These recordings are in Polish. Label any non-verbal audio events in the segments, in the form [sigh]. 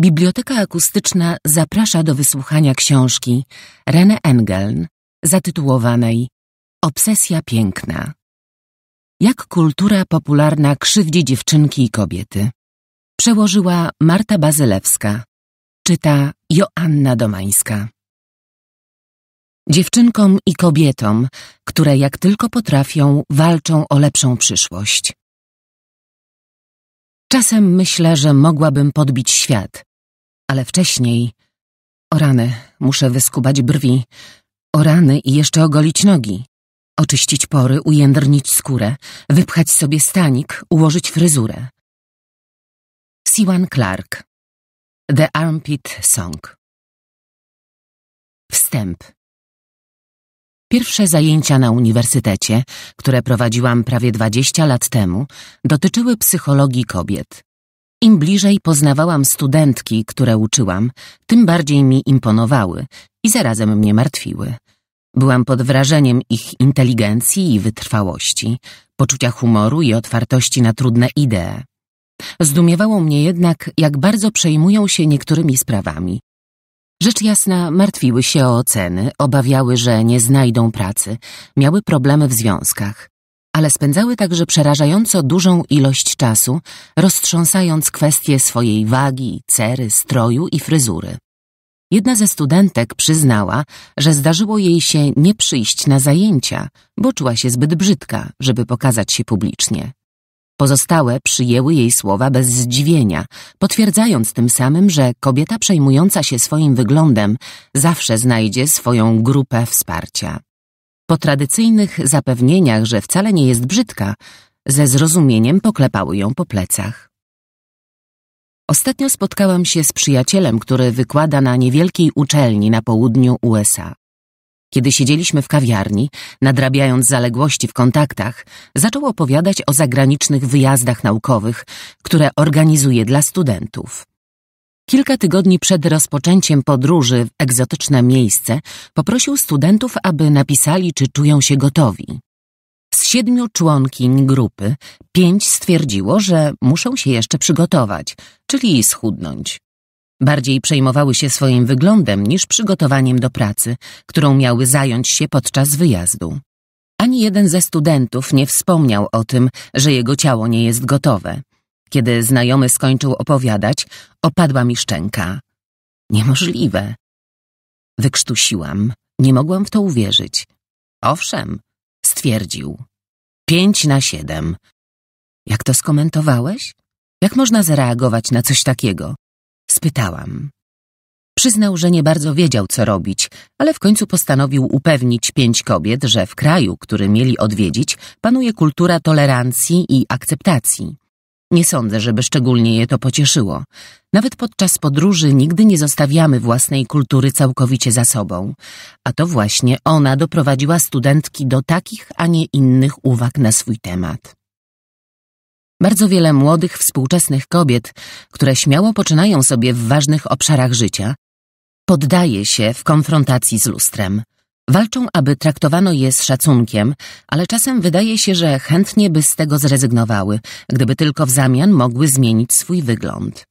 Biblioteka akustyczna zaprasza do wysłuchania książki Rene Engeln zatytułowanej Obsesja piękna. Jak kultura popularna krzywdzi dziewczynki i kobiety. Przełożyła Marta Bazylewska. Czyta Joanna Domańska. Dziewczynkom i kobietom, które jak tylko potrafią, walczą o lepszą przyszłość. Czasem myślę, że mogłabym podbić świat, ale wcześniej... O rany, muszę wyskubać brwi. O rany i jeszcze ogolić nogi. Oczyścić pory, ujędrnić skórę, wypchać sobie stanik, ułożyć fryzurę. Siwan Clark The Armpit Song Wstęp Pierwsze zajęcia na uniwersytecie, które prowadziłam prawie 20 lat temu, dotyczyły psychologii kobiet. Im bliżej poznawałam studentki, które uczyłam, tym bardziej mi imponowały i zarazem mnie martwiły. Byłam pod wrażeniem ich inteligencji i wytrwałości, poczucia humoru i otwartości na trudne idee. Zdumiewało mnie jednak, jak bardzo przejmują się niektórymi sprawami. Rzecz jasna, martwiły się o oceny, obawiały, że nie znajdą pracy, miały problemy w związkach ale spędzały także przerażająco dużą ilość czasu, roztrząsając kwestie swojej wagi, cery, stroju i fryzury. Jedna ze studentek przyznała, że zdarzyło jej się nie przyjść na zajęcia, bo czuła się zbyt brzydka, żeby pokazać się publicznie. Pozostałe przyjęły jej słowa bez zdziwienia, potwierdzając tym samym, że kobieta przejmująca się swoim wyglądem zawsze znajdzie swoją grupę wsparcia. Po tradycyjnych zapewnieniach, że wcale nie jest brzydka, ze zrozumieniem poklepały ją po plecach. Ostatnio spotkałam się z przyjacielem, który wykłada na niewielkiej uczelni na południu USA. Kiedy siedzieliśmy w kawiarni, nadrabiając zaległości w kontaktach, zaczął opowiadać o zagranicznych wyjazdach naukowych, które organizuje dla studentów. Kilka tygodni przed rozpoczęciem podróży w egzotyczne miejsce poprosił studentów, aby napisali, czy czują się gotowi. Z siedmiu członkiń grupy pięć stwierdziło, że muszą się jeszcze przygotować, czyli schudnąć. Bardziej przejmowały się swoim wyglądem niż przygotowaniem do pracy, którą miały zająć się podczas wyjazdu. Ani jeden ze studentów nie wspomniał o tym, że jego ciało nie jest gotowe. Kiedy znajomy skończył opowiadać, opadła mi szczęka. Niemożliwe. Wykrztusiłam. Nie mogłam w to uwierzyć. Owszem, stwierdził. Pięć na siedem. Jak to skomentowałeś? Jak można zareagować na coś takiego? Spytałam. Przyznał, że nie bardzo wiedział, co robić, ale w końcu postanowił upewnić pięć kobiet, że w kraju, który mieli odwiedzić, panuje kultura tolerancji i akceptacji. Nie sądzę, żeby szczególnie je to pocieszyło. Nawet podczas podróży nigdy nie zostawiamy własnej kultury całkowicie za sobą, a to właśnie ona doprowadziła studentki do takich, a nie innych uwag na swój temat. Bardzo wiele młodych, współczesnych kobiet, które śmiało poczynają sobie w ważnych obszarach życia, poddaje się w konfrontacji z lustrem. Walczą, aby traktowano je z szacunkiem, ale czasem wydaje się, że chętnie by z tego zrezygnowały, gdyby tylko w zamian mogły zmienić swój wygląd.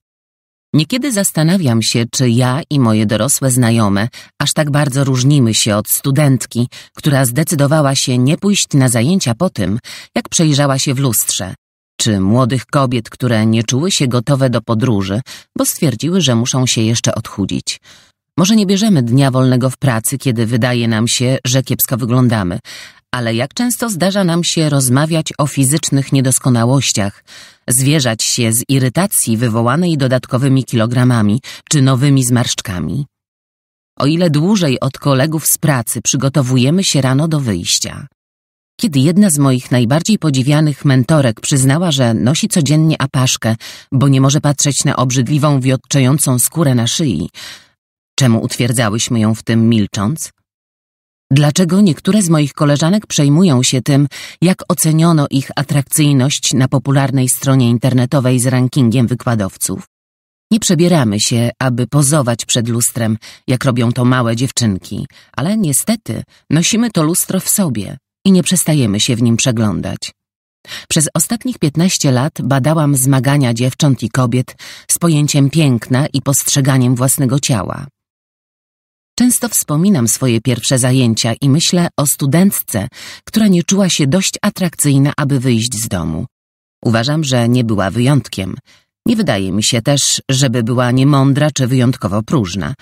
Niekiedy zastanawiam się, czy ja i moje dorosłe znajome aż tak bardzo różnimy się od studentki, która zdecydowała się nie pójść na zajęcia po tym, jak przejrzała się w lustrze, czy młodych kobiet, które nie czuły się gotowe do podróży, bo stwierdziły, że muszą się jeszcze odchudzić. Może nie bierzemy dnia wolnego w pracy, kiedy wydaje nam się, że kiepsko wyglądamy, ale jak często zdarza nam się rozmawiać o fizycznych niedoskonałościach, zwierzać się z irytacji wywołanej dodatkowymi kilogramami czy nowymi zmarszczkami? O ile dłużej od kolegów z pracy przygotowujemy się rano do wyjścia. Kiedy jedna z moich najbardziej podziwianych mentorek przyznała, że nosi codziennie apaszkę, bo nie może patrzeć na obrzydliwą, wiotczającą skórę na szyi, Czemu utwierdzałyśmy ją w tym milcząc? Dlaczego niektóre z moich koleżanek przejmują się tym, jak oceniono ich atrakcyjność na popularnej stronie internetowej z rankingiem wykładowców? Nie przebieramy się, aby pozować przed lustrem, jak robią to małe dziewczynki, ale niestety nosimy to lustro w sobie i nie przestajemy się w nim przeglądać. Przez ostatnich 15 lat badałam zmagania dziewcząt i kobiet z pojęciem piękna i postrzeganiem własnego ciała. Często wspominam swoje pierwsze zajęcia i myślę o studentce, która nie czuła się dość atrakcyjna, aby wyjść z domu. Uważam, że nie była wyjątkiem. Nie wydaje mi się też, żeby była niemądra czy wyjątkowo próżna.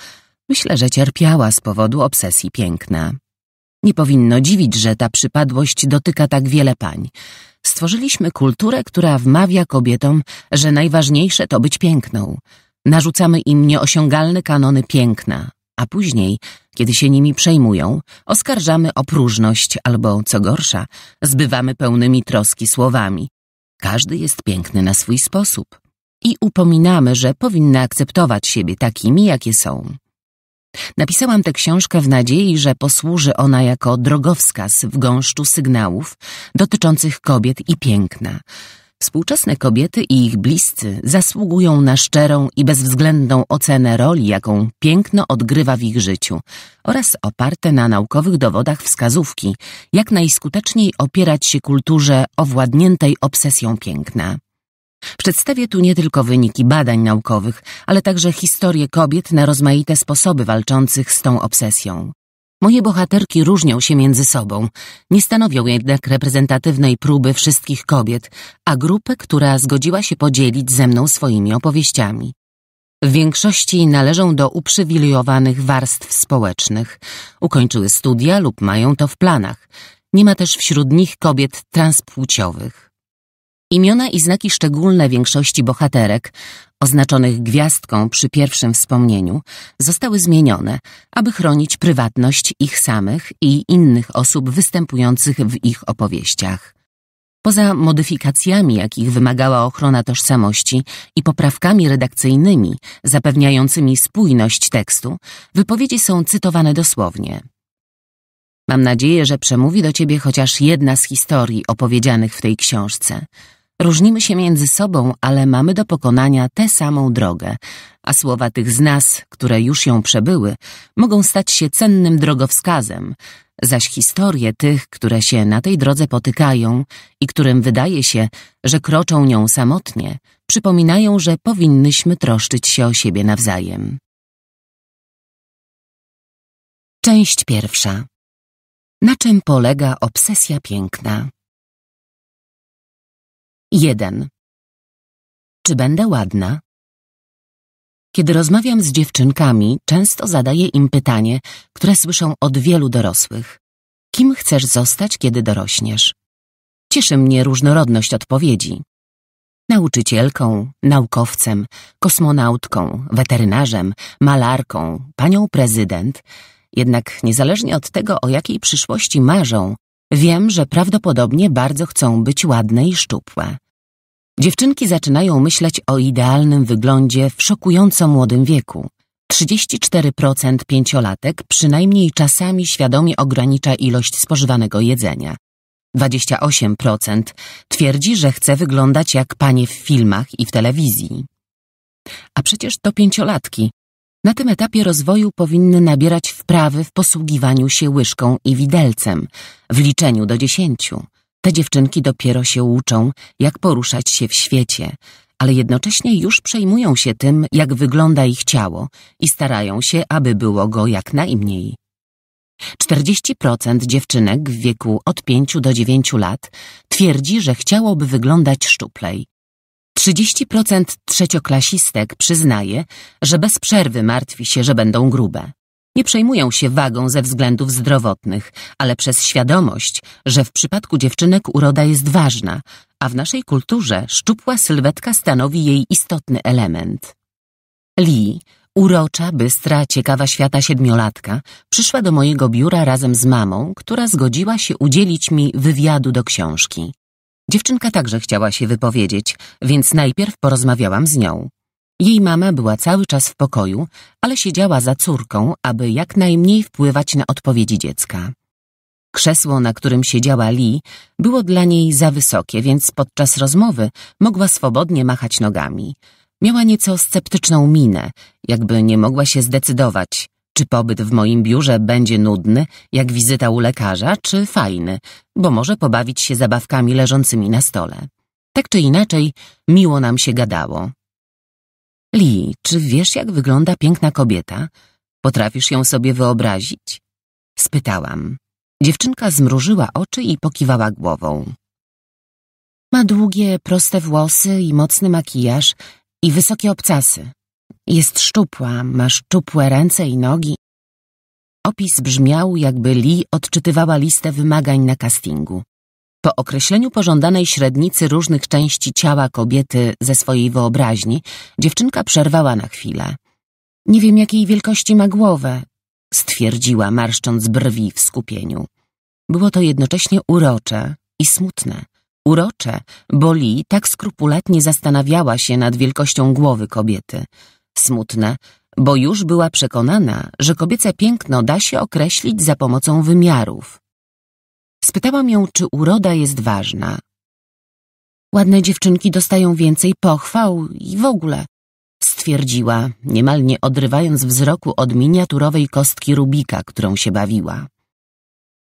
Myślę, że cierpiała z powodu obsesji piękna. Nie powinno dziwić, że ta przypadłość dotyka tak wiele pań. Stworzyliśmy kulturę, która wmawia kobietom, że najważniejsze to być piękną. Narzucamy im nieosiągalne kanony piękna, a później, kiedy się nimi przejmują, oskarżamy o próżność albo, co gorsza, zbywamy pełnymi troski słowami. Każdy jest piękny na swój sposób i upominamy, że powinny akceptować siebie takimi, jakie są. Napisałam tę książkę w nadziei, że posłuży ona jako drogowskaz w gąszczu sygnałów dotyczących kobiet i piękna – Współczesne kobiety i ich bliscy zasługują na szczerą i bezwzględną ocenę roli, jaką piękno odgrywa w ich życiu oraz oparte na naukowych dowodach wskazówki, jak najskuteczniej opierać się kulturze owładniętej obsesją piękna. Przedstawię tu nie tylko wyniki badań naukowych, ale także historię kobiet na rozmaite sposoby walczących z tą obsesją. Moje bohaterki różnią się między sobą, nie stanowią jednak reprezentatywnej próby wszystkich kobiet, a grupę, która zgodziła się podzielić ze mną swoimi opowieściami. W większości należą do uprzywilejowanych warstw społecznych, ukończyły studia lub mają to w planach. Nie ma też wśród nich kobiet transpłciowych. Imiona i znaki szczególne większości bohaterek, oznaczonych gwiazdką przy pierwszym wspomnieniu, zostały zmienione, aby chronić prywatność ich samych i innych osób występujących w ich opowieściach. Poza modyfikacjami, jakich wymagała ochrona tożsamości i poprawkami redakcyjnymi zapewniającymi spójność tekstu, wypowiedzi są cytowane dosłownie. Mam nadzieję, że przemówi do ciebie chociaż jedna z historii opowiedzianych w tej książce. Różnimy się między sobą, ale mamy do pokonania tę samą drogę, a słowa tych z nas, które już ją przebyły, mogą stać się cennym drogowskazem, zaś historie tych, które się na tej drodze potykają i którym wydaje się, że kroczą nią samotnie, przypominają, że powinnyśmy troszczyć się o siebie nawzajem. Część pierwsza. Na czym polega obsesja piękna? 1. Czy będę ładna? Kiedy rozmawiam z dziewczynkami, często zadaję im pytanie, które słyszą od wielu dorosłych. Kim chcesz zostać, kiedy dorośniesz? Cieszy mnie różnorodność odpowiedzi. Nauczycielką, naukowcem, kosmonautką, weterynarzem, malarką, panią prezydent. Jednak niezależnie od tego, o jakiej przyszłości marzą, wiem, że prawdopodobnie bardzo chcą być ładne i szczupłe. Dziewczynki zaczynają myśleć o idealnym wyglądzie w szokująco młodym wieku. 34% pięciolatek przynajmniej czasami świadomie ogranicza ilość spożywanego jedzenia. 28% twierdzi, że chce wyglądać jak panie w filmach i w telewizji. A przecież to pięciolatki. Na tym etapie rozwoju powinny nabierać wprawy w posługiwaniu się łyżką i widelcem, w liczeniu do dziesięciu te dziewczynki dopiero się uczą, jak poruszać się w świecie, ale jednocześnie już przejmują się tym, jak wygląda ich ciało i starają się, aby było go jak najmniej. 40% dziewczynek w wieku od 5 do 9 lat twierdzi, że chciałoby wyglądać szczuplej. 30% trzecioklasistek przyznaje, że bez przerwy martwi się, że będą grube nie przejmują się wagą ze względów zdrowotnych, ale przez świadomość, że w przypadku dziewczynek uroda jest ważna, a w naszej kulturze szczupła sylwetka stanowi jej istotny element. Lee, urocza, bystra, ciekawa świata siedmiolatka, przyszła do mojego biura razem z mamą, która zgodziła się udzielić mi wywiadu do książki. Dziewczynka także chciała się wypowiedzieć, więc najpierw porozmawiałam z nią. Jej mama była cały czas w pokoju, ale siedziała za córką, aby jak najmniej wpływać na odpowiedzi dziecka. Krzesło, na którym siedziała Lee, było dla niej za wysokie, więc podczas rozmowy mogła swobodnie machać nogami. Miała nieco sceptyczną minę, jakby nie mogła się zdecydować, czy pobyt w moim biurze będzie nudny, jak wizyta u lekarza, czy fajny, bo może pobawić się zabawkami leżącymi na stole. Tak czy inaczej, miło nam się gadało. Li, czy wiesz, jak wygląda piękna kobieta? Potrafisz ją sobie wyobrazić? Spytałam. Dziewczynka zmrużyła oczy i pokiwała głową. Ma długie, proste włosy i mocny makijaż i wysokie obcasy. Jest szczupła, ma szczupłe ręce i nogi. Opis brzmiał, jakby Lee odczytywała listę wymagań na castingu. Po określeniu pożądanej średnicy różnych części ciała kobiety ze swojej wyobraźni, dziewczynka przerwała na chwilę. Nie wiem, jakiej wielkości ma głowę, stwierdziła, marszcząc brwi w skupieniu. Było to jednocześnie urocze i smutne. Urocze, bo Li tak skrupulatnie zastanawiała się nad wielkością głowy kobiety. Smutne, bo już była przekonana, że kobiece piękno da się określić za pomocą wymiarów. Spytałam ją, czy uroda jest ważna. Ładne dziewczynki dostają więcej pochwał i w ogóle, stwierdziła, niemal nie odrywając wzroku od miniaturowej kostki Rubika, którą się bawiła.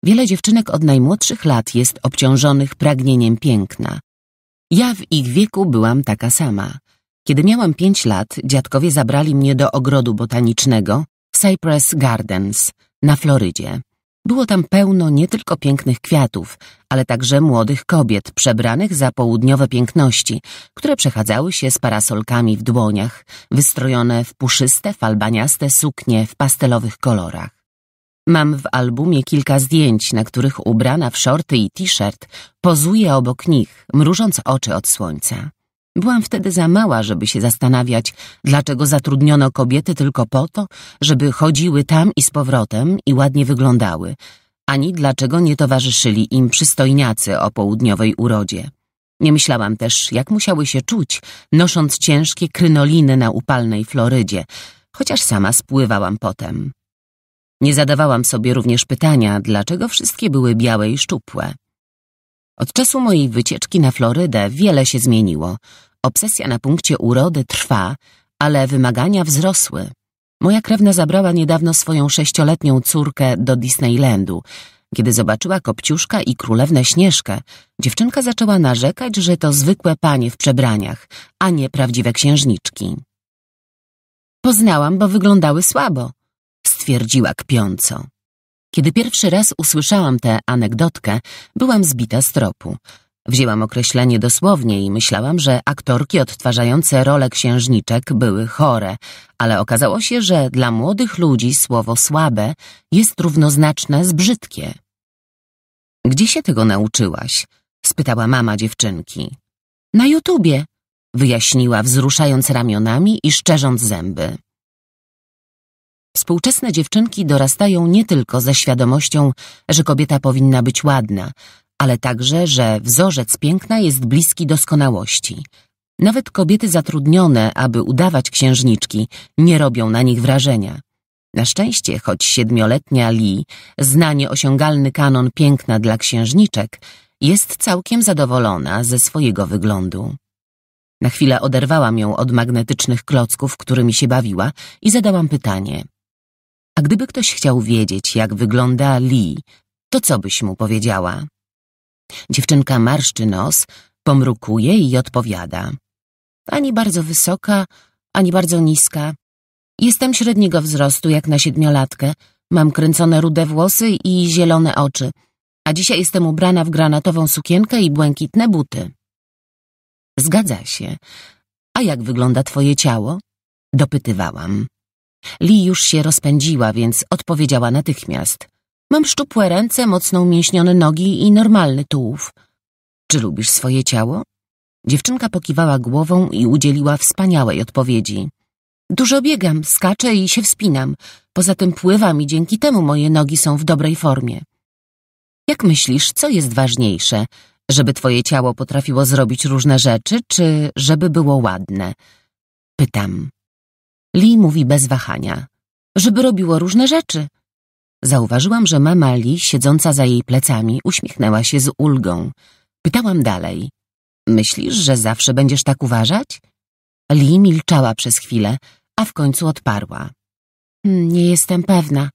Wiele dziewczynek od najmłodszych lat jest obciążonych pragnieniem piękna. Ja w ich wieku byłam taka sama. Kiedy miałam pięć lat, dziadkowie zabrali mnie do ogrodu botanicznego Cypress Gardens na Florydzie. Było tam pełno nie tylko pięknych kwiatów, ale także młodych kobiet przebranych za południowe piękności, które przechadzały się z parasolkami w dłoniach, wystrojone w puszyste, falbaniaste suknie w pastelowych kolorach. Mam w albumie kilka zdjęć, na których ubrana w shorty i t-shirt pozuje obok nich, mrużąc oczy od słońca. Byłam wtedy za mała, żeby się zastanawiać, dlaczego zatrudniono kobiety tylko po to, żeby chodziły tam i z powrotem i ładnie wyglądały, ani dlaczego nie towarzyszyli im przystojniacy o południowej urodzie. Nie myślałam też, jak musiały się czuć, nosząc ciężkie krynoliny na upalnej Florydzie, chociaż sama spływałam potem. Nie zadawałam sobie również pytania, dlaczego wszystkie były białe i szczupłe. Od czasu mojej wycieczki na Florydę wiele się zmieniło – Obsesja na punkcie urody trwa, ale wymagania wzrosły. Moja krewna zabrała niedawno swoją sześcioletnią córkę do Disneylandu. Kiedy zobaczyła Kopciuszka i Królewnę Śnieżkę, dziewczynka zaczęła narzekać, że to zwykłe panie w przebraniach, a nie prawdziwe księżniczki. Poznałam, bo wyglądały słabo, stwierdziła kpiąco. Kiedy pierwszy raz usłyszałam tę anegdotkę, byłam zbita z tropu. Wzięłam określenie dosłownie i myślałam, że aktorki odtwarzające role księżniczek były chore, ale okazało się, że dla młodych ludzi słowo słabe jest równoznaczne z brzydkie. Gdzie się tego nauczyłaś? spytała mama dziewczynki. Na YouTubie, wyjaśniła, wzruszając ramionami i szczerząc zęby. Współczesne dziewczynki dorastają nie tylko ze świadomością, że kobieta powinna być ładna, ale także, że wzorzec piękna jest bliski doskonałości. Nawet kobiety zatrudnione, aby udawać księżniczki, nie robią na nich wrażenia. Na szczęście, choć siedmioletnia Li zna nieosiągalny kanon piękna dla księżniczek, jest całkiem zadowolona ze swojego wyglądu. Na chwilę oderwałam ją od magnetycznych klocków, którymi się bawiła i zadałam pytanie. A gdyby ktoś chciał wiedzieć, jak wygląda Li, to co byś mu powiedziała? Dziewczynka marszczy nos, pomrukuje i odpowiada. Ani bardzo wysoka, ani bardzo niska. Jestem średniego wzrostu, jak na siedmiolatkę. Mam kręcone rude włosy i zielone oczy. A dzisiaj jestem ubrana w granatową sukienkę i błękitne buty. Zgadza się. A jak wygląda twoje ciało? Dopytywałam. Li już się rozpędziła, więc odpowiedziała natychmiast. Mam szczupłe ręce, mocno umięśnione nogi i normalny tułów. Czy lubisz swoje ciało? Dziewczynka pokiwała głową i udzieliła wspaniałej odpowiedzi. Dużo biegam, skaczę i się wspinam. Poza tym pływam i dzięki temu moje nogi są w dobrej formie. Jak myślisz, co jest ważniejsze? Żeby twoje ciało potrafiło zrobić różne rzeczy, czy żeby było ładne? Pytam. Lee mówi bez wahania. Żeby robiło różne rzeczy. Zauważyłam, że mama Li, siedząca za jej plecami, uśmiechnęła się z ulgą. Pytałam dalej. Myślisz, że zawsze będziesz tak uważać? Li milczała przez chwilę, a w końcu odparła. Hmm, nie jestem pewna.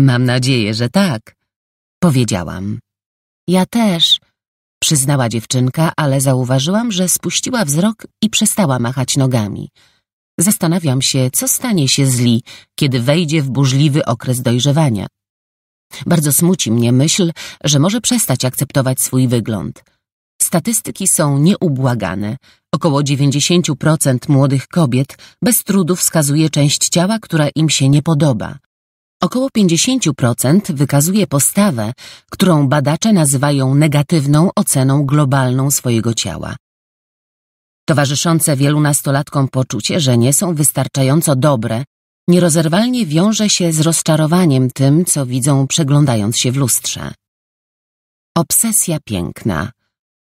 Mam nadzieję, że tak, powiedziałam. Ja też, przyznała dziewczynka, ale zauważyłam, że spuściła wzrok i przestała machać nogami. Zastanawiam się, co stanie się z Li, kiedy wejdzie w burzliwy okres dojrzewania. Bardzo smuci mnie myśl, że może przestać akceptować swój wygląd. Statystyki są nieubłagane. Około 90% młodych kobiet bez trudu wskazuje część ciała, która im się nie podoba. Około 50% wykazuje postawę, którą badacze nazywają negatywną oceną globalną swojego ciała towarzyszące wielu nastolatkom poczucie, że nie są wystarczająco dobre, nierozerwalnie wiąże się z rozczarowaniem tym, co widzą przeglądając się w lustrze. Obsesja piękna.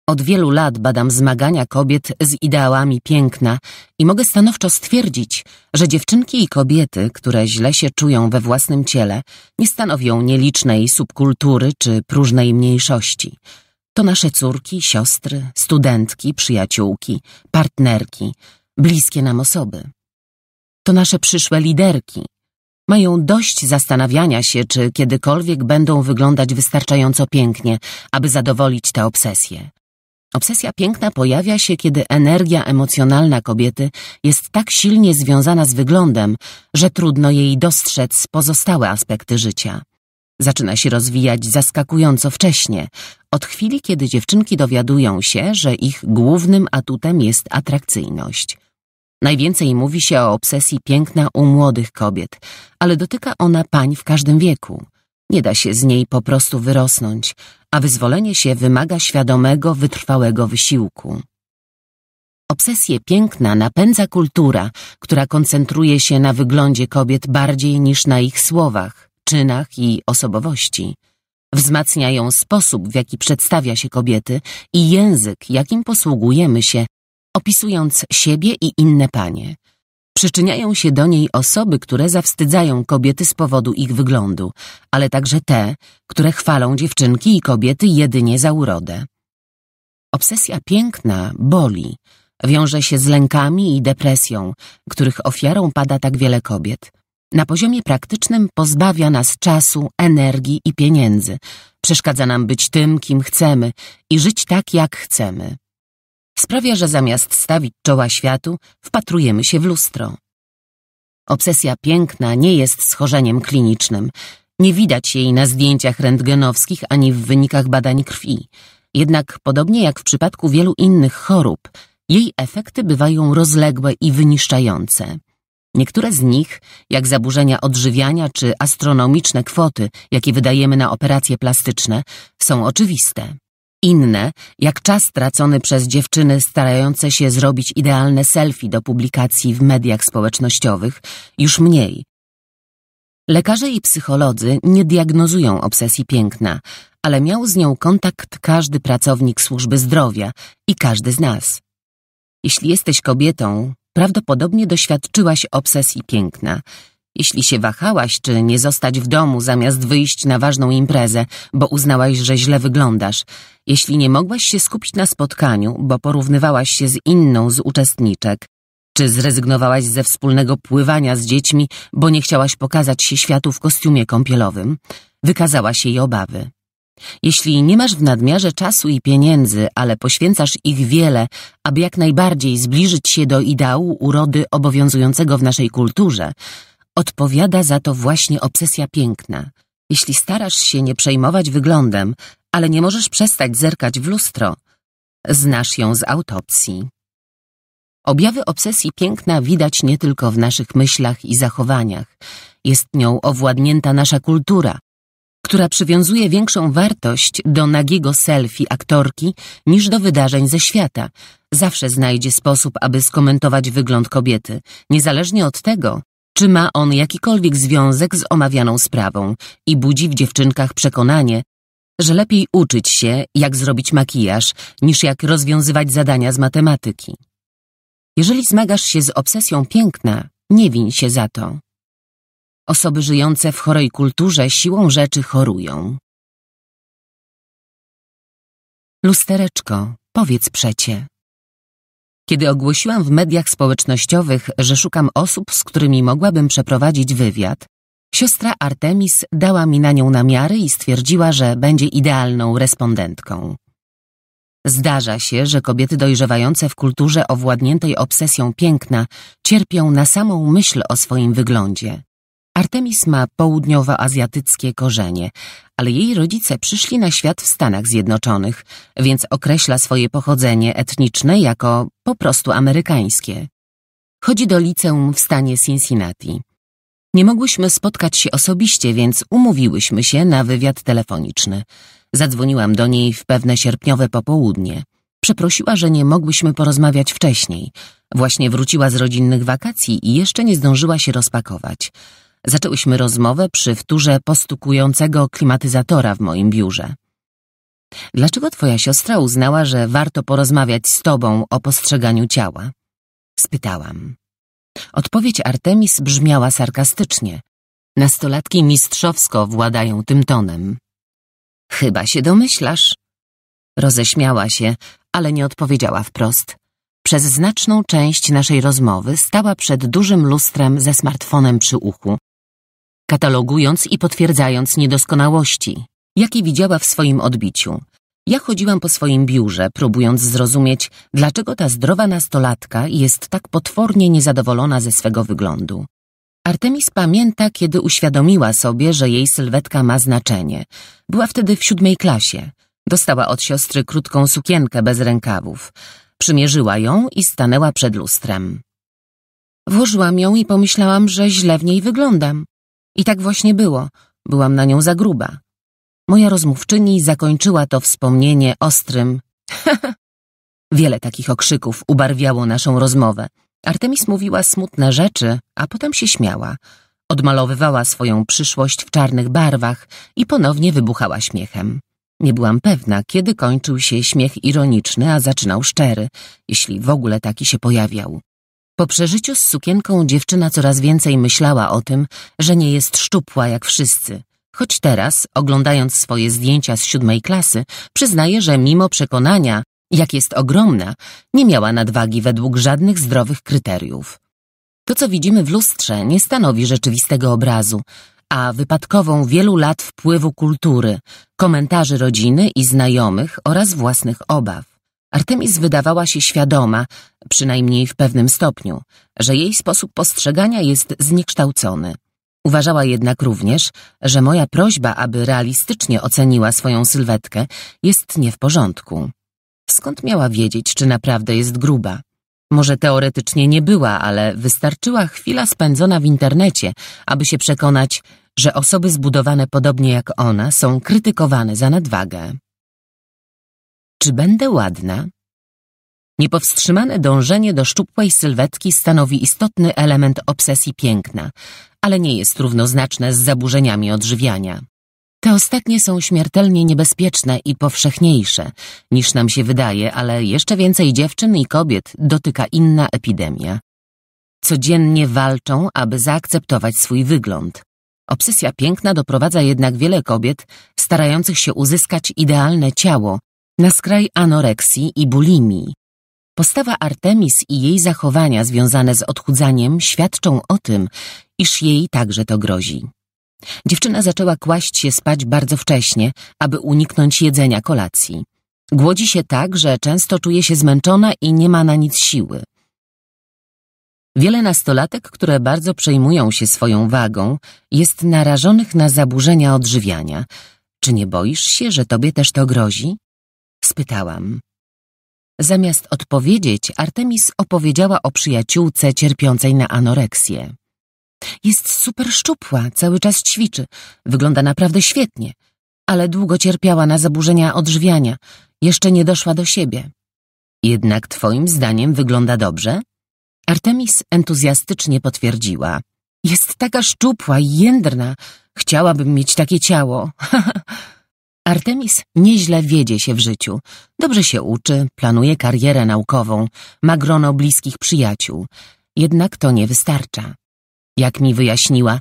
Od wielu lat badam zmagania kobiet z ideałami piękna i mogę stanowczo stwierdzić, że dziewczynki i kobiety, które źle się czują we własnym ciele, nie stanowią nielicznej subkultury czy próżnej mniejszości. To nasze córki, siostry, studentki, przyjaciółki, partnerki, bliskie nam osoby. To nasze przyszłe liderki. Mają dość zastanawiania się, czy kiedykolwiek będą wyglądać wystarczająco pięknie, aby zadowolić tę obsesję. Obsesja piękna pojawia się, kiedy energia emocjonalna kobiety jest tak silnie związana z wyglądem, że trudno jej dostrzec pozostałe aspekty życia. Zaczyna się rozwijać zaskakująco wcześnie, od chwili, kiedy dziewczynki dowiadują się, że ich głównym atutem jest atrakcyjność. Najwięcej mówi się o obsesji piękna u młodych kobiet, ale dotyka ona pań w każdym wieku. Nie da się z niej po prostu wyrosnąć, a wyzwolenie się wymaga świadomego, wytrwałego wysiłku. Obsesję piękna napędza kultura, która koncentruje się na wyglądzie kobiet bardziej niż na ich słowach czynach i osobowości. wzmacniają sposób, w jaki przedstawia się kobiety i język, jakim posługujemy się, opisując siebie i inne panie. Przyczyniają się do niej osoby, które zawstydzają kobiety z powodu ich wyglądu, ale także te, które chwalą dziewczynki i kobiety jedynie za urodę. Obsesja piękna boli, wiąże się z lękami i depresją, których ofiarą pada tak wiele kobiet. Na poziomie praktycznym pozbawia nas czasu, energii i pieniędzy. Przeszkadza nam być tym, kim chcemy i żyć tak, jak chcemy. Sprawia, że zamiast stawić czoła światu, wpatrujemy się w lustro. Obsesja piękna nie jest schorzeniem klinicznym. Nie widać jej na zdjęciach rentgenowskich ani w wynikach badań krwi. Jednak, podobnie jak w przypadku wielu innych chorób, jej efekty bywają rozległe i wyniszczające. Niektóre z nich, jak zaburzenia odżywiania czy astronomiczne kwoty, jakie wydajemy na operacje plastyczne, są oczywiste. Inne, jak czas tracony przez dziewczyny starające się zrobić idealne selfie do publikacji w mediach społecznościowych, już mniej. Lekarze i psycholodzy nie diagnozują obsesji piękna, ale miał z nią kontakt każdy pracownik służby zdrowia i każdy z nas. Jeśli jesteś kobietą, Prawdopodobnie doświadczyłaś obsesji piękna. Jeśli się wahałaś, czy nie zostać w domu zamiast wyjść na ważną imprezę, bo uznałaś, że źle wyglądasz, jeśli nie mogłaś się skupić na spotkaniu, bo porównywałaś się z inną z uczestniczek, czy zrezygnowałaś ze wspólnego pływania z dziećmi, bo nie chciałaś pokazać się światu w kostiumie kąpielowym, wykazała się jej obawy. Jeśli nie masz w nadmiarze czasu i pieniędzy, ale poświęcasz ich wiele, aby jak najbardziej zbliżyć się do ideału urody obowiązującego w naszej kulturze, odpowiada za to właśnie obsesja piękna. Jeśli starasz się nie przejmować wyglądem, ale nie możesz przestać zerkać w lustro, znasz ją z autopsji. Objawy obsesji piękna widać nie tylko w naszych myślach i zachowaniach. Jest nią owładnięta nasza kultura, która przywiązuje większą wartość do nagiego selfie aktorki niż do wydarzeń ze świata. Zawsze znajdzie sposób, aby skomentować wygląd kobiety, niezależnie od tego, czy ma on jakikolwiek związek z omawianą sprawą i budzi w dziewczynkach przekonanie, że lepiej uczyć się, jak zrobić makijaż, niż jak rozwiązywać zadania z matematyki. Jeżeli zmagasz się z obsesją piękna, nie win się za to. Osoby żyjące w chorej kulturze siłą rzeczy chorują. Lustereczko, powiedz przecie. Kiedy ogłosiłam w mediach społecznościowych, że szukam osób, z którymi mogłabym przeprowadzić wywiad, siostra Artemis dała mi na nią namiary i stwierdziła, że będzie idealną respondentką. Zdarza się, że kobiety dojrzewające w kulturze owładniętej obsesją piękna cierpią na samą myśl o swoim wyglądzie. Artemis ma południowoazjatyckie korzenie, ale jej rodzice przyszli na świat w Stanach Zjednoczonych, więc określa swoje pochodzenie etniczne jako po prostu amerykańskie. Chodzi do liceum w stanie Cincinnati. Nie mogłyśmy spotkać się osobiście, więc umówiłyśmy się na wywiad telefoniczny. Zadzwoniłam do niej w pewne sierpniowe popołudnie. Przeprosiła, że nie mogłyśmy porozmawiać wcześniej. Właśnie wróciła z rodzinnych wakacji i jeszcze nie zdążyła się rozpakować. Zaczęłyśmy rozmowę przy wtórze postukującego klimatyzatora w moim biurze. Dlaczego twoja siostra uznała, że warto porozmawiać z tobą o postrzeganiu ciała? Spytałam. Odpowiedź Artemis brzmiała sarkastycznie. Nastolatki mistrzowsko władają tym tonem. Chyba się domyślasz. Roześmiała się, ale nie odpowiedziała wprost. Przez znaczną część naszej rozmowy stała przed dużym lustrem ze smartfonem przy uchu, katalogując i potwierdzając niedoskonałości, jakie widziała w swoim odbiciu. Ja chodziłam po swoim biurze, próbując zrozumieć, dlaczego ta zdrowa nastolatka jest tak potwornie niezadowolona ze swego wyglądu. Artemis pamięta, kiedy uświadomiła sobie, że jej sylwetka ma znaczenie. Była wtedy w siódmej klasie. Dostała od siostry krótką sukienkę bez rękawów. Przymierzyła ją i stanęła przed lustrem. Włożyłam ją i pomyślałam, że źle w niej wyglądam. I tak właśnie było. Byłam na nią za gruba. Moja rozmówczyni zakończyła to wspomnienie ostrym. [laughs] Wiele takich okrzyków ubarwiało naszą rozmowę. Artemis mówiła smutne rzeczy, a potem się śmiała. Odmalowywała swoją przyszłość w czarnych barwach i ponownie wybuchała śmiechem. Nie byłam pewna, kiedy kończył się śmiech ironiczny, a zaczynał szczery, jeśli w ogóle taki się pojawiał. Po przeżyciu z sukienką dziewczyna coraz więcej myślała o tym, że nie jest szczupła jak wszyscy. Choć teraz, oglądając swoje zdjęcia z siódmej klasy, przyznaje, że mimo przekonania, jak jest ogromna, nie miała nadwagi według żadnych zdrowych kryteriów. To, co widzimy w lustrze, nie stanowi rzeczywistego obrazu, a wypadkową wielu lat wpływu kultury, komentarzy rodziny i znajomych oraz własnych obaw. Artemis wydawała się świadoma, przynajmniej w pewnym stopniu, że jej sposób postrzegania jest zniekształcony. Uważała jednak również, że moja prośba, aby realistycznie oceniła swoją sylwetkę, jest nie w porządku. Skąd miała wiedzieć, czy naprawdę jest gruba? Może teoretycznie nie była, ale wystarczyła chwila spędzona w internecie, aby się przekonać, że osoby zbudowane podobnie jak ona są krytykowane za nadwagę. Czy będę ładna? Niepowstrzymane dążenie do szczupłej sylwetki stanowi istotny element obsesji piękna, ale nie jest równoznaczne z zaburzeniami odżywiania. Te ostatnie są śmiertelnie niebezpieczne i powszechniejsze niż nam się wydaje, ale jeszcze więcej dziewczyn i kobiet dotyka inna epidemia. Codziennie walczą, aby zaakceptować swój wygląd. Obsesja piękna doprowadza jednak wiele kobiet starających się uzyskać idealne ciało na skraj anoreksji i bulimii. Postawa Artemis i jej zachowania związane z odchudzaniem świadczą o tym, iż jej także to grozi. Dziewczyna zaczęła kłaść się spać bardzo wcześnie, aby uniknąć jedzenia kolacji. Głodzi się tak, że często czuje się zmęczona i nie ma na nic siły. Wiele nastolatek, które bardzo przejmują się swoją wagą, jest narażonych na zaburzenia odżywiania. Czy nie boisz się, że tobie też to grozi? Spytałam. Zamiast odpowiedzieć, Artemis opowiedziała o przyjaciółce cierpiącej na anoreksję. Jest super szczupła, cały czas ćwiczy, wygląda naprawdę świetnie, ale długo cierpiała na zaburzenia odżywiania, jeszcze nie doszła do siebie. Jednak twoim zdaniem wygląda dobrze? Artemis entuzjastycznie potwierdziła. Jest taka szczupła i jędrna. Chciałabym mieć takie ciało. [laughs] Artemis nieźle wiedzie się w życiu. Dobrze się uczy, planuje karierę naukową, ma grono bliskich przyjaciół. Jednak to nie wystarcza. Jak mi wyjaśniła,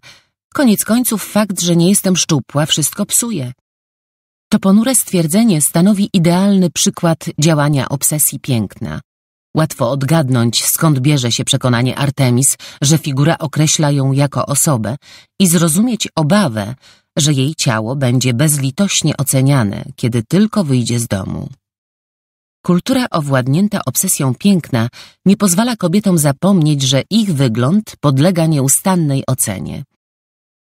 koniec końców fakt, że nie jestem szczupła, wszystko psuje. To ponure stwierdzenie stanowi idealny przykład działania obsesji piękna. Łatwo odgadnąć, skąd bierze się przekonanie Artemis, że figura określa ją jako osobę i zrozumieć obawę, że jej ciało będzie bezlitośnie oceniane, kiedy tylko wyjdzie z domu. Kultura owładnięta obsesją piękna nie pozwala kobietom zapomnieć, że ich wygląd podlega nieustannej ocenie.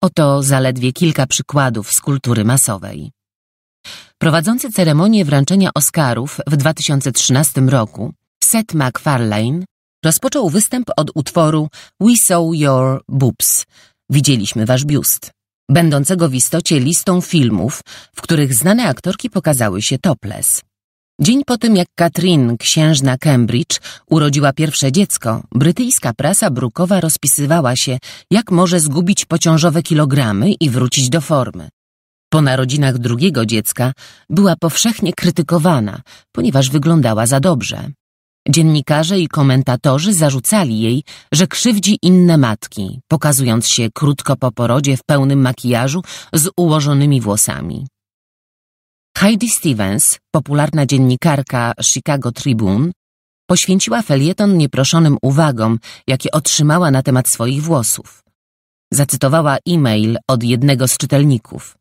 Oto zaledwie kilka przykładów z kultury masowej. Prowadzący ceremonię wręczenia Oscarów w 2013 roku, Seth MacFarlane, rozpoczął występ od utworu We Saw Your Boobs – Widzieliśmy Wasz biust będącego w istocie listą filmów, w których znane aktorki pokazały się topless. Dzień po tym, jak Katrin, księżna Cambridge, urodziła pierwsze dziecko, brytyjska prasa brukowa rozpisywała się, jak może zgubić pociążowe kilogramy i wrócić do formy. Po narodzinach drugiego dziecka była powszechnie krytykowana, ponieważ wyglądała za dobrze. Dziennikarze i komentatorzy zarzucali jej, że krzywdzi inne matki, pokazując się krótko po porodzie w pełnym makijażu z ułożonymi włosami. Heidi Stevens, popularna dziennikarka Chicago Tribune, poświęciła felieton nieproszonym uwagom, jakie otrzymała na temat swoich włosów. Zacytowała e-mail od jednego z czytelników.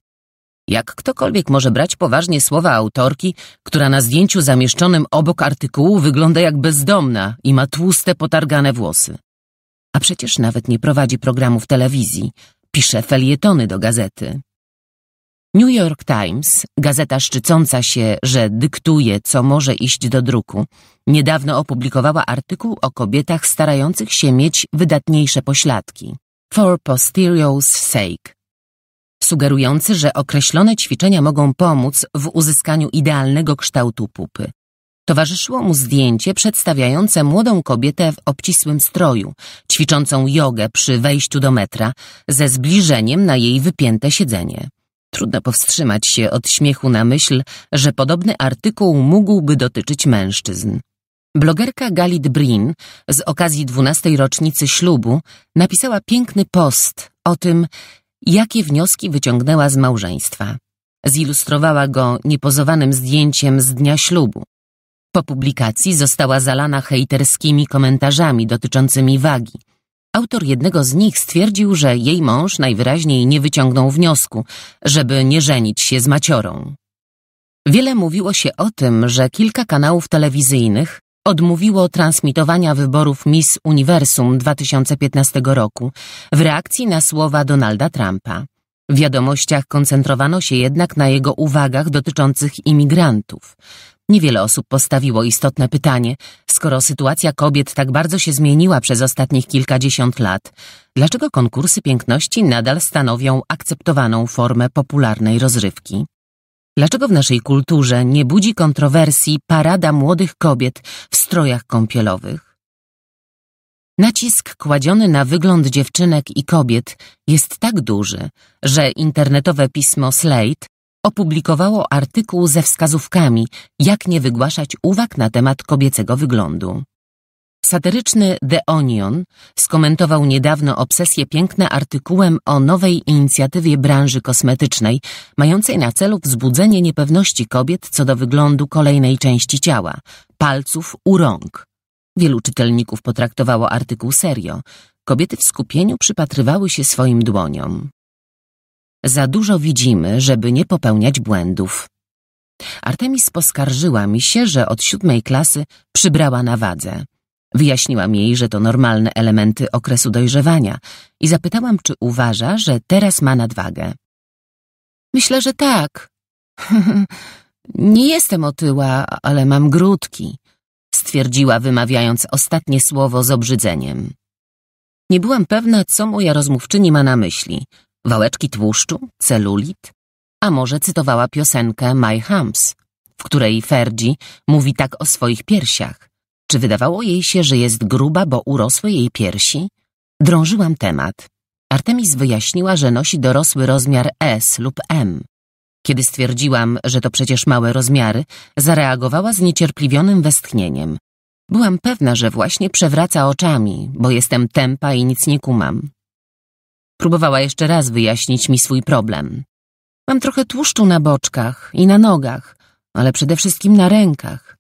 Jak ktokolwiek może brać poważnie słowa autorki, która na zdjęciu zamieszczonym obok artykułu wygląda jak bezdomna i ma tłuste, potargane włosy? A przecież nawet nie prowadzi programów telewizji, pisze felietony do gazety. New York Times, gazeta szczycąca się, że dyktuje, co może iść do druku, niedawno opublikowała artykuł o kobietach starających się mieć wydatniejsze pośladki. For posterior's sake sugerujący, że określone ćwiczenia mogą pomóc w uzyskaniu idealnego kształtu pupy. Towarzyszyło mu zdjęcie przedstawiające młodą kobietę w obcisłym stroju, ćwiczącą jogę przy wejściu do metra, ze zbliżeniem na jej wypięte siedzenie. Trudno powstrzymać się od śmiechu na myśl, że podobny artykuł mógłby dotyczyć mężczyzn. Blogerka Galit Brin z okazji dwunastej rocznicy ślubu napisała piękny post o tym, jakie wnioski wyciągnęła z małżeństwa. Zilustrowała go niepozowanym zdjęciem z dnia ślubu. Po publikacji została zalana hejterskimi komentarzami dotyczącymi wagi. Autor jednego z nich stwierdził, że jej mąż najwyraźniej nie wyciągnął wniosku, żeby nie żenić się z maciorą. Wiele mówiło się o tym, że kilka kanałów telewizyjnych odmówiło transmitowania wyborów Miss Uniwersum 2015 roku w reakcji na słowa Donalda Trumpa. W wiadomościach koncentrowano się jednak na jego uwagach dotyczących imigrantów. Niewiele osób postawiło istotne pytanie, skoro sytuacja kobiet tak bardzo się zmieniła przez ostatnich kilkadziesiąt lat, dlaczego konkursy piękności nadal stanowią akceptowaną formę popularnej rozrywki? Dlaczego w naszej kulturze nie budzi kontrowersji parada młodych kobiet w strojach kąpielowych? Nacisk kładziony na wygląd dziewczynek i kobiet jest tak duży, że internetowe pismo Slate opublikowało artykuł ze wskazówkami, jak nie wygłaszać uwag na temat kobiecego wyglądu. Satyryczny The Onion skomentował niedawno obsesję piękna artykułem o nowej inicjatywie branży kosmetycznej, mającej na celu wzbudzenie niepewności kobiet co do wyglądu kolejnej części ciała palców u rąk. Wielu czytelników potraktowało artykuł serio. Kobiety w skupieniu przypatrywały się swoim dłoniom. Za dużo widzimy, żeby nie popełniać błędów. Artemis poskarżyła mi się, że od siódmej klasy przybrała na wadze. Wyjaśniłam jej, że to normalne elementy okresu dojrzewania i zapytałam, czy uważa, że teraz ma nadwagę. Myślę, że tak. [laughs] Nie jestem otyła, ale mam grudki, stwierdziła, wymawiając ostatnie słowo z obrzydzeniem. Nie byłam pewna, co moja rozmówczyni ma na myśli. Wałeczki tłuszczu, celulit? A może cytowała piosenkę My Humps, w której Ferdzi mówi tak o swoich piersiach. Czy wydawało jej się, że jest gruba, bo urosły jej piersi? Drążyłam temat. Artemis wyjaśniła, że nosi dorosły rozmiar S lub M. Kiedy stwierdziłam, że to przecież małe rozmiary, zareagowała z niecierpliwionym westchnieniem. Byłam pewna, że właśnie przewraca oczami, bo jestem tępa i nic nie kumam. Próbowała jeszcze raz wyjaśnić mi swój problem. Mam trochę tłuszczu na boczkach i na nogach, ale przede wszystkim na rękach.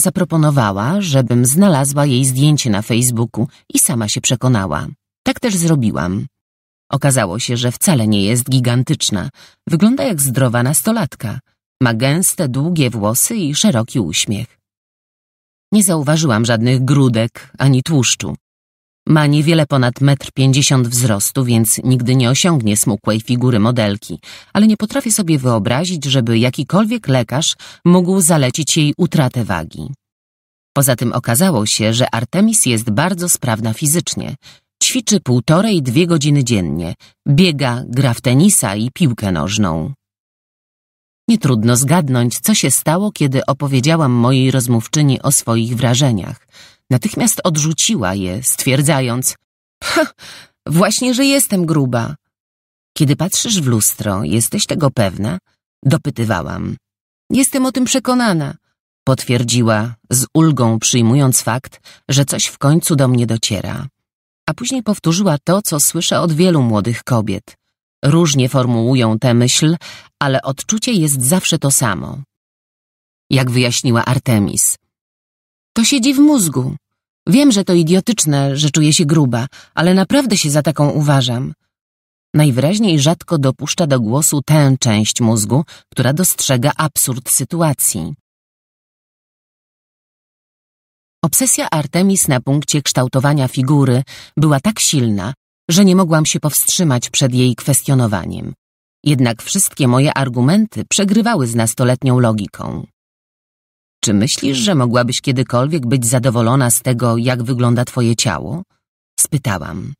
Zaproponowała, żebym znalazła jej zdjęcie na Facebooku i sama się przekonała. Tak też zrobiłam. Okazało się, że wcale nie jest gigantyczna. Wygląda jak zdrowa nastolatka. Ma gęste, długie włosy i szeroki uśmiech. Nie zauważyłam żadnych grudek ani tłuszczu. Ma niewiele ponad metr pięćdziesiąt wzrostu, więc nigdy nie osiągnie smukłej figury modelki, ale nie potrafię sobie wyobrazić, żeby jakikolwiek lekarz mógł zalecić jej utratę wagi. Poza tym okazało się, że Artemis jest bardzo sprawna fizycznie. Ćwiczy półtorej, dwie godziny dziennie. Biega, gra w tenisa i piłkę nożną. Nietrudno zgadnąć, co się stało, kiedy opowiedziałam mojej rozmówczyni o swoich wrażeniach – Natychmiast odrzuciła je, stwierdzając Właśnie, że jestem gruba. Kiedy patrzysz w lustro, jesteś tego pewna? Dopytywałam. Jestem o tym przekonana, potwierdziła, z ulgą przyjmując fakt, że coś w końcu do mnie dociera. A później powtórzyła to, co słyszę od wielu młodych kobiet. Różnie formułują tę myśl, ale odczucie jest zawsze to samo. Jak wyjaśniła Artemis – to siedzi w mózgu. Wiem, że to idiotyczne, że czuję się gruba, ale naprawdę się za taką uważam. Najwyraźniej rzadko dopuszcza do głosu tę część mózgu, która dostrzega absurd sytuacji. Obsesja Artemis na punkcie kształtowania figury była tak silna, że nie mogłam się powstrzymać przed jej kwestionowaniem. Jednak wszystkie moje argumenty przegrywały z nastoletnią logiką. Czy myślisz, że mogłabyś kiedykolwiek być zadowolona z tego, jak wygląda twoje ciało? Spytałam.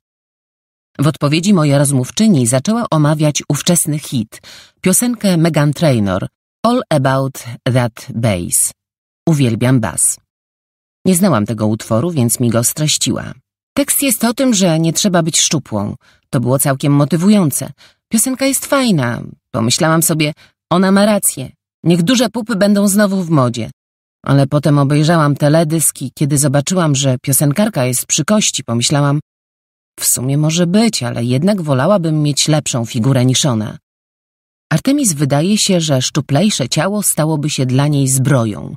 W odpowiedzi moja rozmówczyni zaczęła omawiać ówczesny hit, piosenkę Megan Trainor, All About That Bass. Uwielbiam bas. Nie znałam tego utworu, więc mi go streściła. Tekst jest o tym, że nie trzeba być szczupłą. To było całkiem motywujące. Piosenka jest fajna. Pomyślałam sobie, ona ma rację. Niech duże pupy będą znowu w modzie. Ale potem obejrzałam teledysk i kiedy zobaczyłam, że piosenkarka jest przy kości, pomyślałam w sumie może być, ale jednak wolałabym mieć lepszą figurę niż ona. Artemis wydaje się, że szczuplejsze ciało stałoby się dla niej zbroją.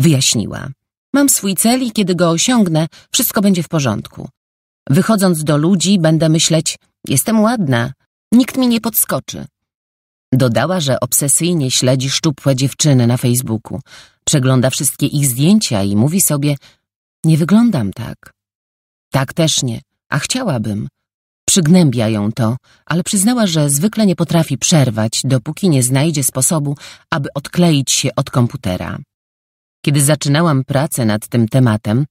Wyjaśniła. Mam swój cel i kiedy go osiągnę, wszystko będzie w porządku. Wychodząc do ludzi, będę myśleć, jestem ładna, nikt mi nie podskoczy. Dodała, że obsesyjnie śledzi szczupłe dziewczyny na Facebooku. Przegląda wszystkie ich zdjęcia i mówi sobie: Nie wyglądam tak. Tak też nie, a chciałabym. Przygnębia ją to, ale przyznała, że zwykle nie potrafi przerwać, dopóki nie znajdzie sposobu, aby odkleić się od komputera. Kiedy zaczynałam pracę nad tym tematem,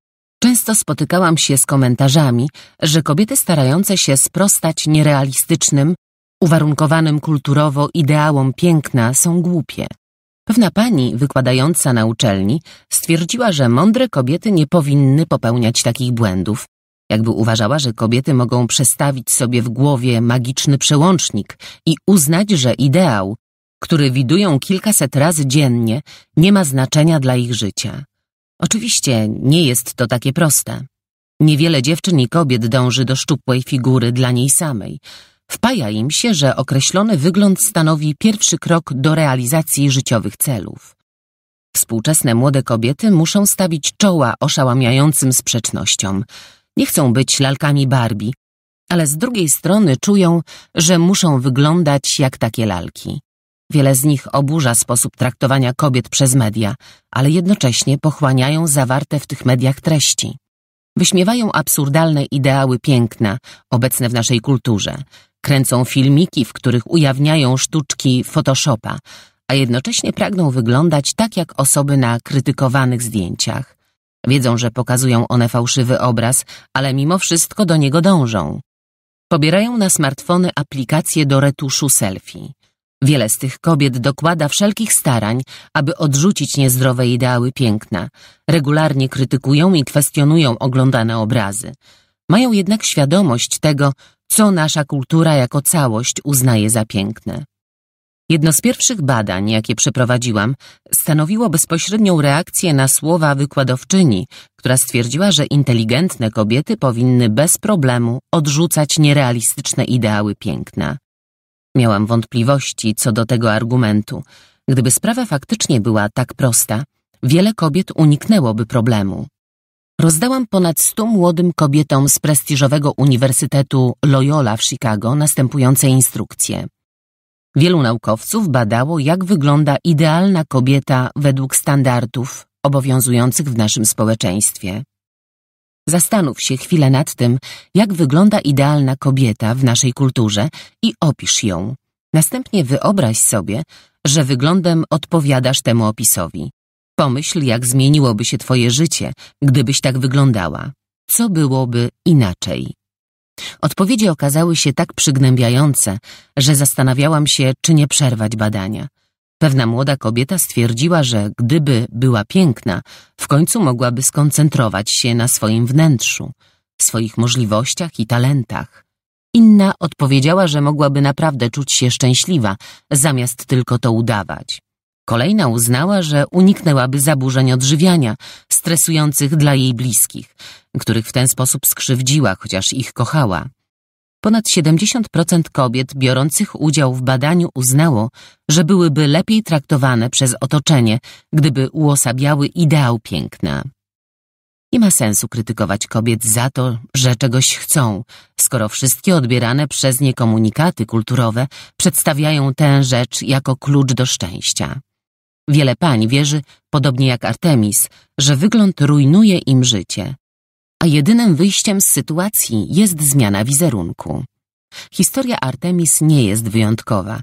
często spotykałam się z komentarzami, że kobiety starające się sprostać nierealistycznym, uwarunkowanym kulturowo ideałom piękna są głupie. Pewna pani wykładająca na uczelni stwierdziła, że mądre kobiety nie powinny popełniać takich błędów. Jakby uważała, że kobiety mogą przestawić sobie w głowie magiczny przełącznik i uznać, że ideał, który widują kilkaset razy dziennie, nie ma znaczenia dla ich życia. Oczywiście nie jest to takie proste. Niewiele dziewczyn i kobiet dąży do szczupłej figury dla niej samej – Wpaja im się, że określony wygląd stanowi pierwszy krok do realizacji życiowych celów. Współczesne młode kobiety muszą stawić czoła oszałamiającym sprzecznościom. Nie chcą być lalkami Barbie, ale z drugiej strony czują, że muszą wyglądać jak takie lalki. Wiele z nich oburza sposób traktowania kobiet przez media, ale jednocześnie pochłaniają zawarte w tych mediach treści. Wyśmiewają absurdalne ideały piękna obecne w naszej kulturze, Kręcą filmiki, w których ujawniają sztuczki Photoshopa, a jednocześnie pragną wyglądać tak jak osoby na krytykowanych zdjęciach. Wiedzą, że pokazują one fałszywy obraz, ale mimo wszystko do niego dążą. Pobierają na smartfony aplikacje do retuszu selfie. Wiele z tych kobiet dokłada wszelkich starań, aby odrzucić niezdrowe ideały piękna. Regularnie krytykują i kwestionują oglądane obrazy. Mają jednak świadomość tego, co nasza kultura jako całość uznaje za piękne. Jedno z pierwszych badań, jakie przeprowadziłam, stanowiło bezpośrednią reakcję na słowa wykładowczyni, która stwierdziła, że inteligentne kobiety powinny bez problemu odrzucać nierealistyczne ideały piękna. Miałam wątpliwości co do tego argumentu. Gdyby sprawa faktycznie była tak prosta, wiele kobiet uniknęłoby problemu rozdałam ponad stu młodym kobietom z prestiżowego Uniwersytetu Loyola w Chicago następujące instrukcje. Wielu naukowców badało, jak wygląda idealna kobieta według standardów obowiązujących w naszym społeczeństwie. Zastanów się chwilę nad tym, jak wygląda idealna kobieta w naszej kulturze i opisz ją. Następnie wyobraź sobie, że wyglądem odpowiadasz temu opisowi. Pomyśl, jak zmieniłoby się twoje życie, gdybyś tak wyglądała. Co byłoby inaczej? Odpowiedzi okazały się tak przygnębiające, że zastanawiałam się, czy nie przerwać badania. Pewna młoda kobieta stwierdziła, że gdyby była piękna, w końcu mogłaby skoncentrować się na swoim wnętrzu, swoich możliwościach i talentach. Inna odpowiedziała, że mogłaby naprawdę czuć się szczęśliwa, zamiast tylko to udawać. Kolejna uznała, że uniknęłaby zaburzeń odżywiania, stresujących dla jej bliskich, których w ten sposób skrzywdziła, chociaż ich kochała. Ponad 70% kobiet biorących udział w badaniu uznało, że byłyby lepiej traktowane przez otoczenie, gdyby uosabiały ideał piękna. Nie ma sensu krytykować kobiet za to, że czegoś chcą, skoro wszystkie odbierane przez nie komunikaty kulturowe przedstawiają tę rzecz jako klucz do szczęścia. Wiele pań wierzy, podobnie jak Artemis, że wygląd rujnuje im życie. A jedynym wyjściem z sytuacji jest zmiana wizerunku. Historia Artemis nie jest wyjątkowa.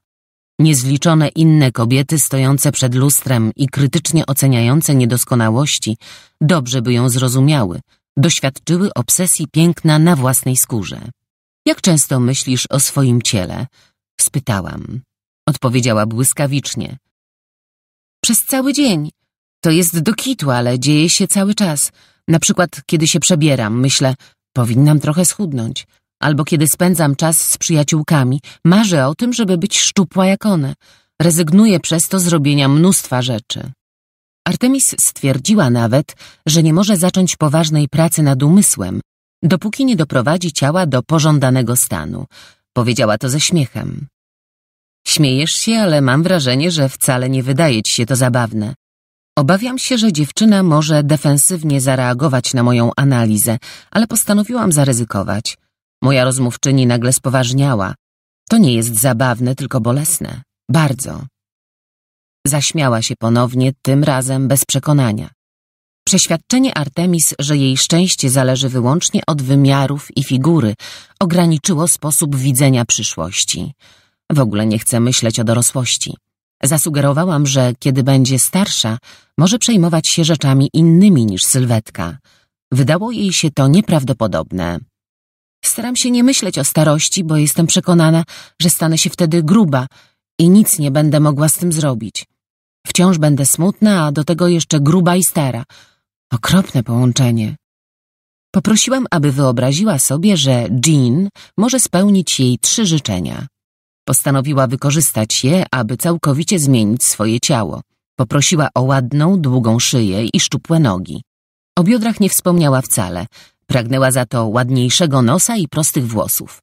Niezliczone inne kobiety stojące przed lustrem i krytycznie oceniające niedoskonałości dobrze by ją zrozumiały, doświadczyły obsesji piękna na własnej skórze. Jak często myślisz o swoim ciele? Spytałam. Odpowiedziała błyskawicznie – przez cały dzień. To jest do kitu, ale dzieje się cały czas. Na przykład, kiedy się przebieram, myślę, powinnam trochę schudnąć. Albo kiedy spędzam czas z przyjaciółkami, marzę o tym, żeby być szczupła jak one. Rezygnuję przez to z robienia mnóstwa rzeczy. Artemis stwierdziła nawet, że nie może zacząć poważnej pracy nad umysłem, dopóki nie doprowadzi ciała do pożądanego stanu. Powiedziała to ze śmiechem. Śmiejesz się, ale mam wrażenie, że wcale nie wydaje ci się to zabawne. Obawiam się, że dziewczyna może defensywnie zareagować na moją analizę, ale postanowiłam zaryzykować. Moja rozmówczyni nagle spoważniała. To nie jest zabawne, tylko bolesne. Bardzo. Zaśmiała się ponownie, tym razem bez przekonania. Przeświadczenie Artemis, że jej szczęście zależy wyłącznie od wymiarów i figury, ograniczyło sposób widzenia przyszłości. W ogóle nie chcę myśleć o dorosłości. Zasugerowałam, że kiedy będzie starsza, może przejmować się rzeczami innymi niż sylwetka. Wydało jej się to nieprawdopodobne. Staram się nie myśleć o starości, bo jestem przekonana, że stanę się wtedy gruba i nic nie będę mogła z tym zrobić. Wciąż będę smutna, a do tego jeszcze gruba i stara. Okropne połączenie. Poprosiłam, aby wyobraziła sobie, że Jean może spełnić jej trzy życzenia. Postanowiła wykorzystać je, aby całkowicie zmienić swoje ciało. Poprosiła o ładną, długą szyję i szczupłe nogi. O biodrach nie wspomniała wcale. Pragnęła za to ładniejszego nosa i prostych włosów.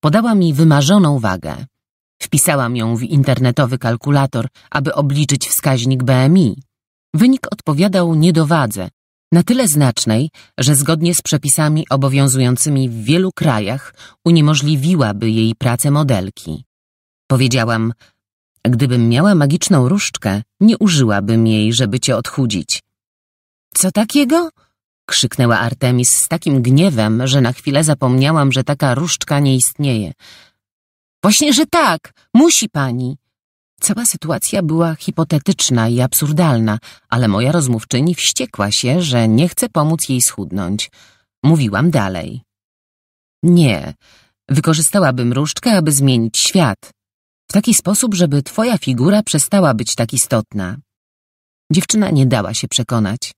Podała mi wymarzoną wagę. Wpisałam ją w internetowy kalkulator, aby obliczyć wskaźnik BMI. Wynik odpowiadał niedowadze, na tyle znacznej, że zgodnie z przepisami obowiązującymi w wielu krajach uniemożliwiłaby jej pracę modelki. Powiedziałam, gdybym miała magiczną różdżkę, nie użyłabym jej, żeby cię odchudzić. Co takiego? krzyknęła Artemis z takim gniewem, że na chwilę zapomniałam, że taka różdżka nie istnieje. Właśnie, że tak, musi pani. Cała sytuacja była hipotetyczna i absurdalna, ale moja rozmówczyni wściekła się, że nie chce pomóc jej schudnąć. Mówiłam dalej. Nie, wykorzystałabym różdżkę, aby zmienić świat, w taki sposób, żeby twoja figura przestała być tak istotna. Dziewczyna nie dała się przekonać.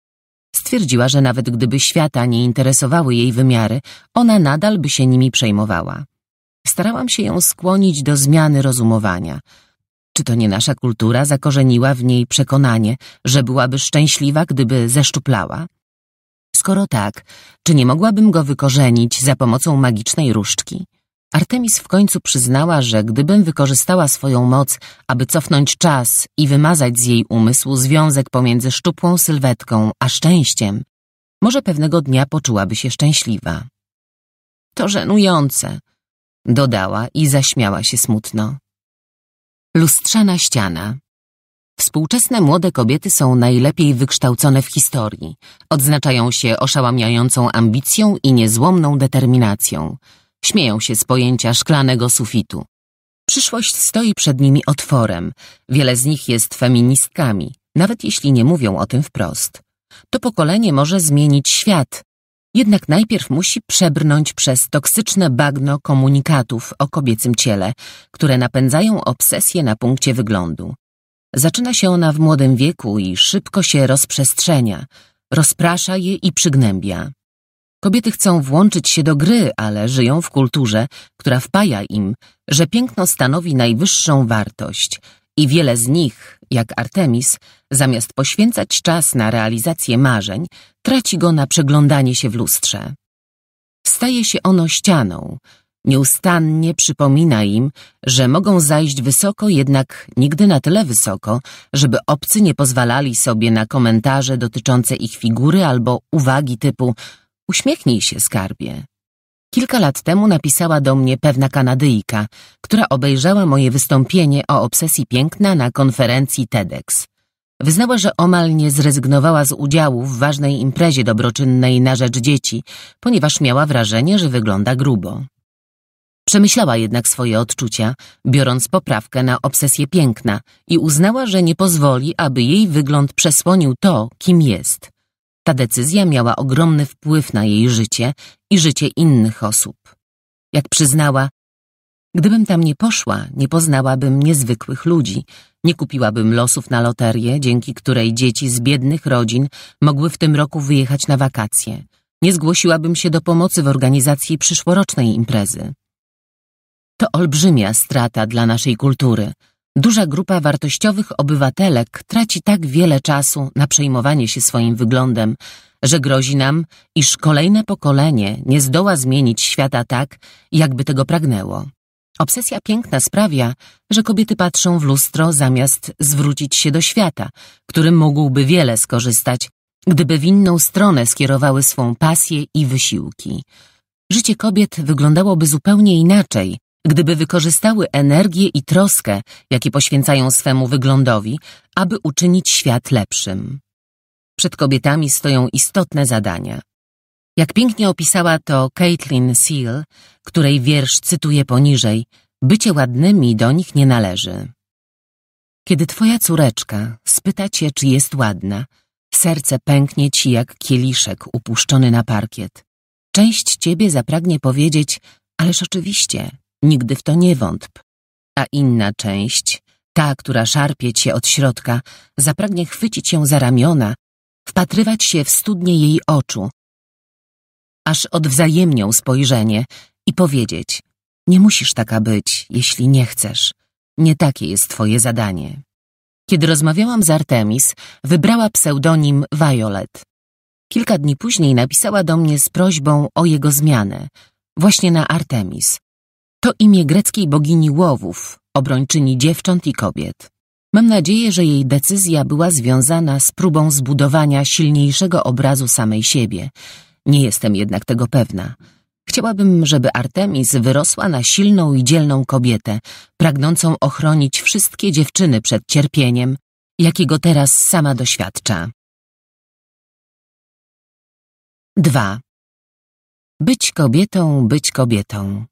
Stwierdziła, że nawet gdyby świata nie interesowały jej wymiary, ona nadal by się nimi przejmowała. Starałam się ją skłonić do zmiany rozumowania. Czy to nie nasza kultura zakorzeniła w niej przekonanie, że byłaby szczęśliwa, gdyby zeszczuplała? Skoro tak, czy nie mogłabym go wykorzenić za pomocą magicznej różdżki? Artemis w końcu przyznała, że gdybym wykorzystała swoją moc, aby cofnąć czas i wymazać z jej umysłu związek pomiędzy szczupłą sylwetką a szczęściem, może pewnego dnia poczułaby się szczęśliwa. To żenujące, dodała i zaśmiała się smutno. Lustrzana ściana. Współczesne młode kobiety są najlepiej wykształcone w historii. Odznaczają się oszałamiającą ambicją i niezłomną determinacją. Śmieją się z pojęcia szklanego sufitu. Przyszłość stoi przed nimi otworem. Wiele z nich jest feministkami, nawet jeśli nie mówią o tym wprost. To pokolenie może zmienić świat. Jednak najpierw musi przebrnąć przez toksyczne bagno komunikatów o kobiecym ciele, które napędzają obsesję na punkcie wyglądu. Zaczyna się ona w młodym wieku i szybko się rozprzestrzenia, rozprasza je i przygnębia. Kobiety chcą włączyć się do gry, ale żyją w kulturze, która wpaja im, że piękno stanowi najwyższą wartość i wiele z nich, jak Artemis, zamiast poświęcać czas na realizację marzeń, traci go na przeglądanie się w lustrze. Staje się ono ścianą, nieustannie przypomina im, że mogą zajść wysoko, jednak nigdy na tyle wysoko, żeby obcy nie pozwalali sobie na komentarze dotyczące ich figury albo uwagi typu Uśmiechnij się, skarbie. Kilka lat temu napisała do mnie pewna Kanadyjka, która obejrzała moje wystąpienie o obsesji piękna na konferencji TEDx. Wyznała, że omal nie zrezygnowała z udziału w ważnej imprezie dobroczynnej na rzecz dzieci, ponieważ miała wrażenie, że wygląda grubo. Przemyślała jednak swoje odczucia, biorąc poprawkę na obsesję piękna i uznała, że nie pozwoli, aby jej wygląd przesłonił to, kim jest – ta decyzja miała ogromny wpływ na jej życie i życie innych osób. Jak przyznała, gdybym tam nie poszła, nie poznałabym niezwykłych ludzi, nie kupiłabym losów na loterię, dzięki której dzieci z biednych rodzin mogły w tym roku wyjechać na wakacje. Nie zgłosiłabym się do pomocy w organizacji przyszłorocznej imprezy. To olbrzymia strata dla naszej kultury – Duża grupa wartościowych obywatelek traci tak wiele czasu na przejmowanie się swoim wyglądem, że grozi nam, iż kolejne pokolenie nie zdoła zmienić świata tak, jakby tego pragnęło. Obsesja piękna sprawia, że kobiety patrzą w lustro zamiast zwrócić się do świata, który mógłby wiele skorzystać, gdyby w inną stronę skierowały swą pasję i wysiłki. Życie kobiet wyglądałoby zupełnie inaczej, Gdyby wykorzystały energię i troskę, jakie poświęcają swemu wyglądowi, aby uczynić świat lepszym. Przed kobietami stoją istotne zadania. Jak pięknie opisała to Caitlin Seal, której wiersz cytuję poniżej, bycie ładnymi do nich nie należy. Kiedy twoja córeczka spyta cię, czy jest ładna, serce pęknie ci jak kieliszek upuszczony na parkiet. Część ciebie zapragnie powiedzieć, ależ oczywiście, nigdy w to nie wątp. A inna część, ta, która szarpie cię od środka, zapragnie chwycić ją za ramiona, wpatrywać się w studnie jej oczu, aż odwzajemnią spojrzenie i powiedzieć nie musisz taka być, jeśli nie chcesz. Nie takie jest twoje zadanie. Kiedy rozmawiałam z Artemis, wybrała pseudonim Violet. Kilka dni później napisała do mnie z prośbą o jego zmianę, właśnie na Artemis, to imię greckiej bogini łowów, obrończyni dziewcząt i kobiet. Mam nadzieję, że jej decyzja była związana z próbą zbudowania silniejszego obrazu samej siebie. Nie jestem jednak tego pewna. Chciałabym, żeby Artemis wyrosła na silną i dzielną kobietę, pragnącą ochronić wszystkie dziewczyny przed cierpieniem, jakiego teraz sama doświadcza. 2. Być kobietą, być kobietą.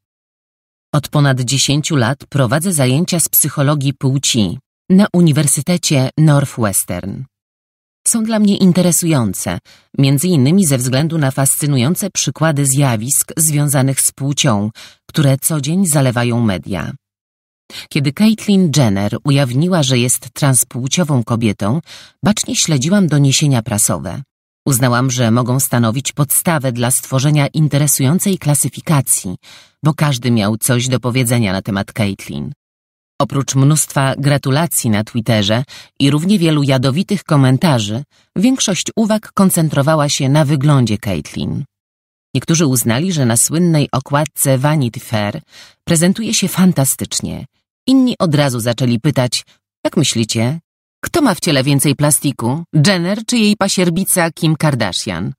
Od ponad 10 lat prowadzę zajęcia z psychologii płci na Uniwersytecie Northwestern. Są dla mnie interesujące, między innymi ze względu na fascynujące przykłady zjawisk związanych z płcią, które co dzień zalewają media. Kiedy Caitlyn Jenner ujawniła, że jest transpłciową kobietą, bacznie śledziłam doniesienia prasowe. Uznałam, że mogą stanowić podstawę dla stworzenia interesującej klasyfikacji, bo każdy miał coś do powiedzenia na temat Caitlin. Oprócz mnóstwa gratulacji na Twitterze i równie wielu jadowitych komentarzy, większość uwag koncentrowała się na wyglądzie Caitlin. Niektórzy uznali, że na słynnej okładce Vanity Fair prezentuje się fantastycznie. Inni od razu zaczęli pytać, jak myślicie, kto ma w ciele więcej plastiku? Jenner czy jej pasierbica Kim Kardashian?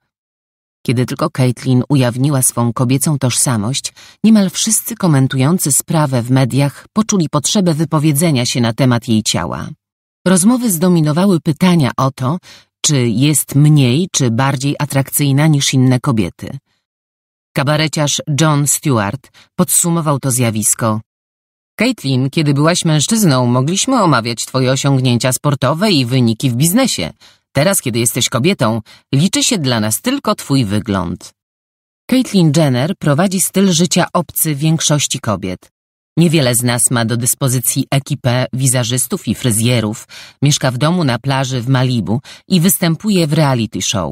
Kiedy tylko Caitlin ujawniła swą kobiecą tożsamość, niemal wszyscy komentujący sprawę w mediach poczuli potrzebę wypowiedzenia się na temat jej ciała. Rozmowy zdominowały pytania o to, czy jest mniej czy bardziej atrakcyjna niż inne kobiety. Kabareciarz John Stewart podsumował to zjawisko. Caitlin, kiedy byłaś mężczyzną, mogliśmy omawiać twoje osiągnięcia sportowe i wyniki w biznesie. Teraz, kiedy jesteś kobietą, liczy się dla nas tylko twój wygląd. Caitlin Jenner prowadzi styl życia obcy większości kobiet. Niewiele z nas ma do dyspozycji ekipę wizerzystów i fryzjerów, mieszka w domu na plaży w Malibu i występuje w reality show.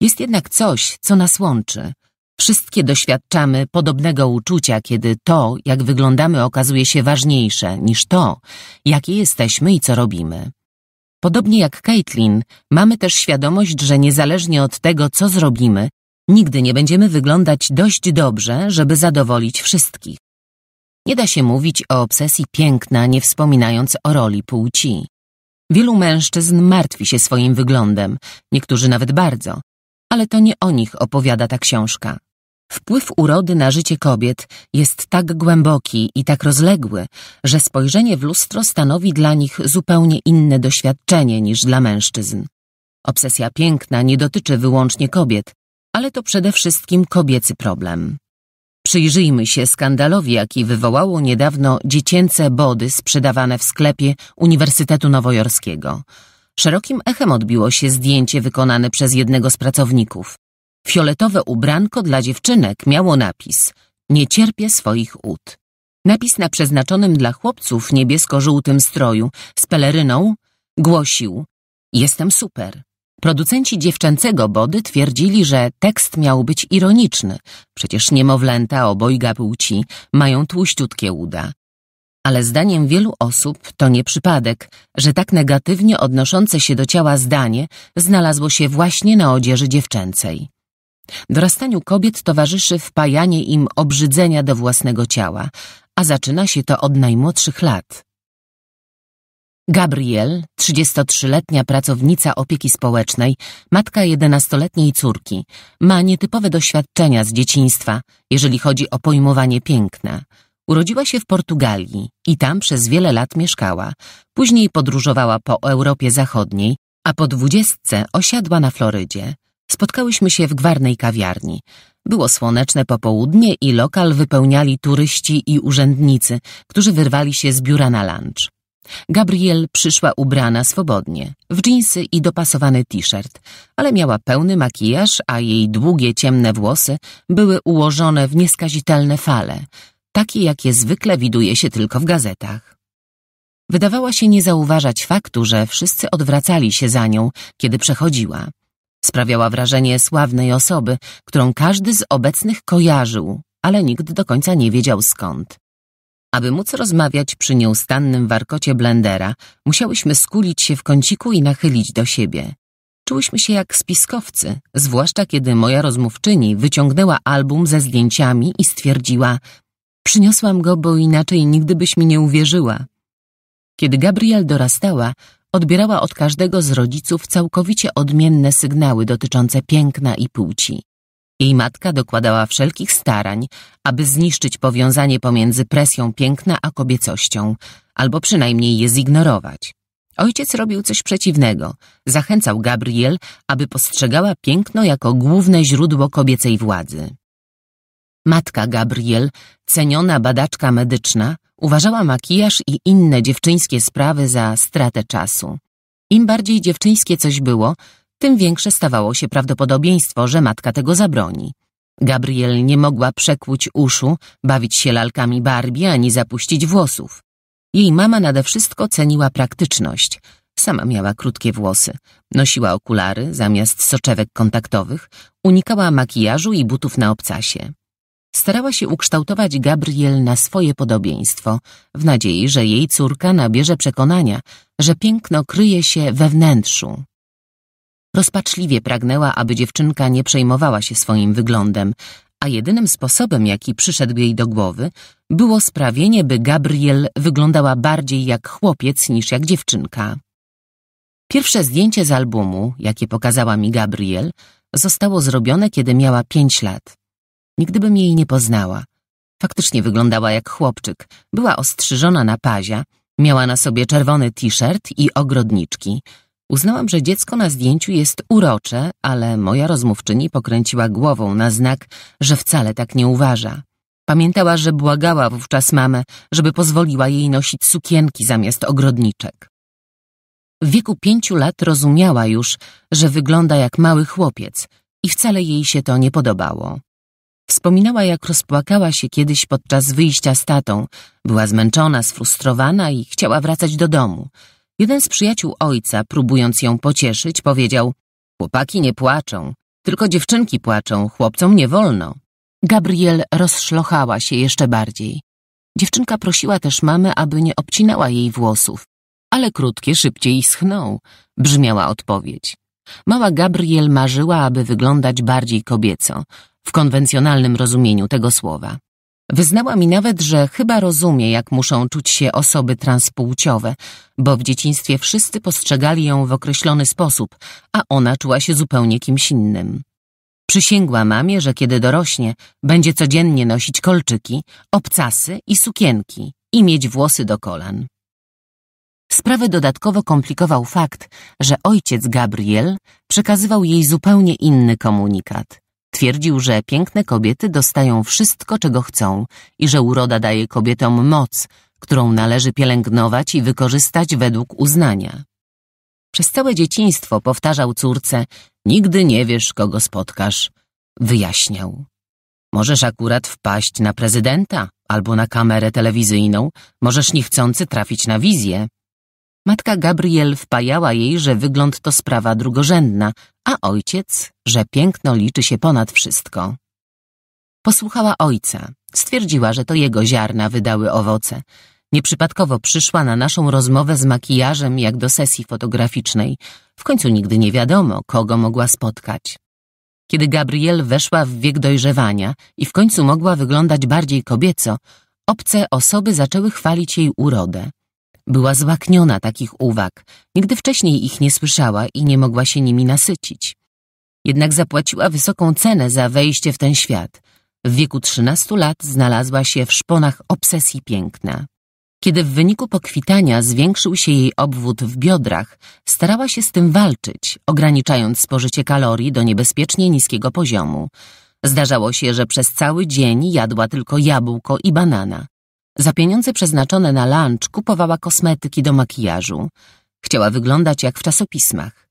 Jest jednak coś, co nas łączy. Wszystkie doświadczamy podobnego uczucia, kiedy to, jak wyglądamy, okazuje się ważniejsze niż to, jakie jesteśmy i co robimy. Podobnie jak Caitlin, mamy też świadomość, że niezależnie od tego, co zrobimy, nigdy nie będziemy wyglądać dość dobrze, żeby zadowolić wszystkich. Nie da się mówić o obsesji piękna, nie wspominając o roli płci. Wielu mężczyzn martwi się swoim wyglądem, niektórzy nawet bardzo, ale to nie o nich opowiada ta książka. Wpływ urody na życie kobiet jest tak głęboki i tak rozległy, że spojrzenie w lustro stanowi dla nich zupełnie inne doświadczenie niż dla mężczyzn. Obsesja piękna nie dotyczy wyłącznie kobiet, ale to przede wszystkim kobiecy problem. Przyjrzyjmy się skandalowi, jaki wywołało niedawno dziecięce body sprzedawane w sklepie Uniwersytetu Nowojorskiego. Szerokim echem odbiło się zdjęcie wykonane przez jednego z pracowników. Fioletowe ubranko dla dziewczynek miało napis Nie cierpię swoich ud. Napis na przeznaczonym dla chłopców niebiesko-żółtym stroju z peleryną głosił Jestem super. Producenci dziewczęcego body twierdzili, że tekst miał być ironiczny. Przecież niemowlęta obojga płci mają tłuściutkie uda. Ale zdaniem wielu osób to nie przypadek, że tak negatywnie odnoszące się do ciała zdanie znalazło się właśnie na odzieży dziewczęcej. Dorastaniu kobiet towarzyszy wpajanie im obrzydzenia do własnego ciała, a zaczyna się to od najmłodszych lat. Gabriel, 33-letnia pracownica opieki społecznej, matka 11-letniej córki, ma nietypowe doświadczenia z dzieciństwa, jeżeli chodzi o pojmowanie piękna. Urodziła się w Portugalii i tam przez wiele lat mieszkała. Później podróżowała po Europie Zachodniej, a po dwudziestce osiadła na Florydzie. Spotkałyśmy się w gwarnej kawiarni. Było słoneczne popołudnie i lokal wypełniali turyści i urzędnicy, którzy wyrwali się z biura na lunch. Gabriel przyszła ubrana swobodnie, w dżinsy i dopasowany t-shirt, ale miała pełny makijaż, a jej długie, ciemne włosy były ułożone w nieskazitelne fale, takie jakie zwykle widuje się tylko w gazetach. Wydawała się nie zauważać faktu, że wszyscy odwracali się za nią, kiedy przechodziła. Sprawiała wrażenie sławnej osoby, którą każdy z obecnych kojarzył, ale nikt do końca nie wiedział skąd. Aby móc rozmawiać przy nieustannym warkocie blendera, musiałyśmy skulić się w kąciku i nachylić do siebie. Czułyśmy się jak spiskowcy, zwłaszcza kiedy moja rozmówczyni wyciągnęła album ze zdjęciami i stwierdziła Przyniosłam go, bo inaczej nigdy byś mi nie uwierzyła. Kiedy Gabriel dorastała, odbierała od każdego z rodziców całkowicie odmienne sygnały dotyczące piękna i płci. Jej matka dokładała wszelkich starań, aby zniszczyć powiązanie pomiędzy presją piękna a kobiecością, albo przynajmniej je zignorować. Ojciec robił coś przeciwnego. Zachęcał Gabriel, aby postrzegała piękno jako główne źródło kobiecej władzy. Matka Gabriel, ceniona badaczka medyczna, uważała makijaż i inne dziewczyńskie sprawy za stratę czasu. Im bardziej dziewczyńskie coś było, tym większe stawało się prawdopodobieństwo, że matka tego zabroni. Gabriel nie mogła przekłuć uszu, bawić się lalkami Barbie ani zapuścić włosów. Jej mama nade wszystko ceniła praktyczność. Sama miała krótkie włosy, nosiła okulary zamiast soczewek kontaktowych, unikała makijażu i butów na obcasie starała się ukształtować Gabriel na swoje podobieństwo, w nadziei, że jej córka nabierze przekonania, że piękno kryje się we wnętrzu. Rozpaczliwie pragnęła, aby dziewczynka nie przejmowała się swoim wyglądem, a jedynym sposobem, jaki przyszedł jej do głowy, było sprawienie, by Gabriel wyglądała bardziej jak chłopiec niż jak dziewczynka. Pierwsze zdjęcie z albumu, jakie pokazała mi Gabriel, zostało zrobione, kiedy miała pięć lat. Nigdybym jej nie poznała. Faktycznie wyglądała jak chłopczyk. Była ostrzyżona na pazia, miała na sobie czerwony t-shirt i ogrodniczki. Uznałam, że dziecko na zdjęciu jest urocze, ale moja rozmówczyni pokręciła głową na znak, że wcale tak nie uważa. Pamiętała, że błagała wówczas mamę, żeby pozwoliła jej nosić sukienki zamiast ogrodniczek. W wieku pięciu lat rozumiała już, że wygląda jak mały chłopiec i wcale jej się to nie podobało. Wspominała, jak rozpłakała się kiedyś podczas wyjścia z tatą. Była zmęczona, sfrustrowana i chciała wracać do domu. Jeden z przyjaciół ojca, próbując ją pocieszyć, powiedział Chłopaki nie płaczą, tylko dziewczynki płaczą, chłopcom nie wolno. Gabriel rozszlochała się jeszcze bardziej. Dziewczynka prosiła też mamę, aby nie obcinała jej włosów. Ale krótkie szybciej schną, brzmiała odpowiedź. Mała Gabriel marzyła, aby wyglądać bardziej kobieco w konwencjonalnym rozumieniu tego słowa. Wyznała mi nawet, że chyba rozumie, jak muszą czuć się osoby transpłciowe, bo w dzieciństwie wszyscy postrzegali ją w określony sposób, a ona czuła się zupełnie kimś innym. Przysięgła mamie, że kiedy dorośnie, będzie codziennie nosić kolczyki, obcasy i sukienki i mieć włosy do kolan. Sprawę dodatkowo komplikował fakt, że ojciec Gabriel przekazywał jej zupełnie inny komunikat – Twierdził, że piękne kobiety dostają wszystko, czego chcą i że uroda daje kobietom moc, którą należy pielęgnować i wykorzystać według uznania. Przez całe dzieciństwo powtarzał córce, nigdy nie wiesz, kogo spotkasz. Wyjaśniał. Możesz akurat wpaść na prezydenta albo na kamerę telewizyjną, możesz niechcący trafić na wizję. Matka Gabriel wpajała jej, że wygląd to sprawa drugorzędna, a ojciec, że piękno liczy się ponad wszystko. Posłuchała ojca, stwierdziła, że to jego ziarna wydały owoce. Nieprzypadkowo przyszła na naszą rozmowę z makijażem jak do sesji fotograficznej. W końcu nigdy nie wiadomo, kogo mogła spotkać. Kiedy Gabriel weszła w wiek dojrzewania i w końcu mogła wyglądać bardziej kobieco, obce osoby zaczęły chwalić jej urodę. Była złakniona takich uwag, nigdy wcześniej ich nie słyszała i nie mogła się nimi nasycić. Jednak zapłaciła wysoką cenę za wejście w ten świat. W wieku 13 lat znalazła się w szponach obsesji piękna. Kiedy w wyniku pokwitania zwiększył się jej obwód w biodrach, starała się z tym walczyć, ograniczając spożycie kalorii do niebezpiecznie niskiego poziomu. Zdarzało się, że przez cały dzień jadła tylko jabłko i banana. Za pieniądze przeznaczone na lunch kupowała kosmetyki do makijażu. Chciała wyglądać jak w czasopismach.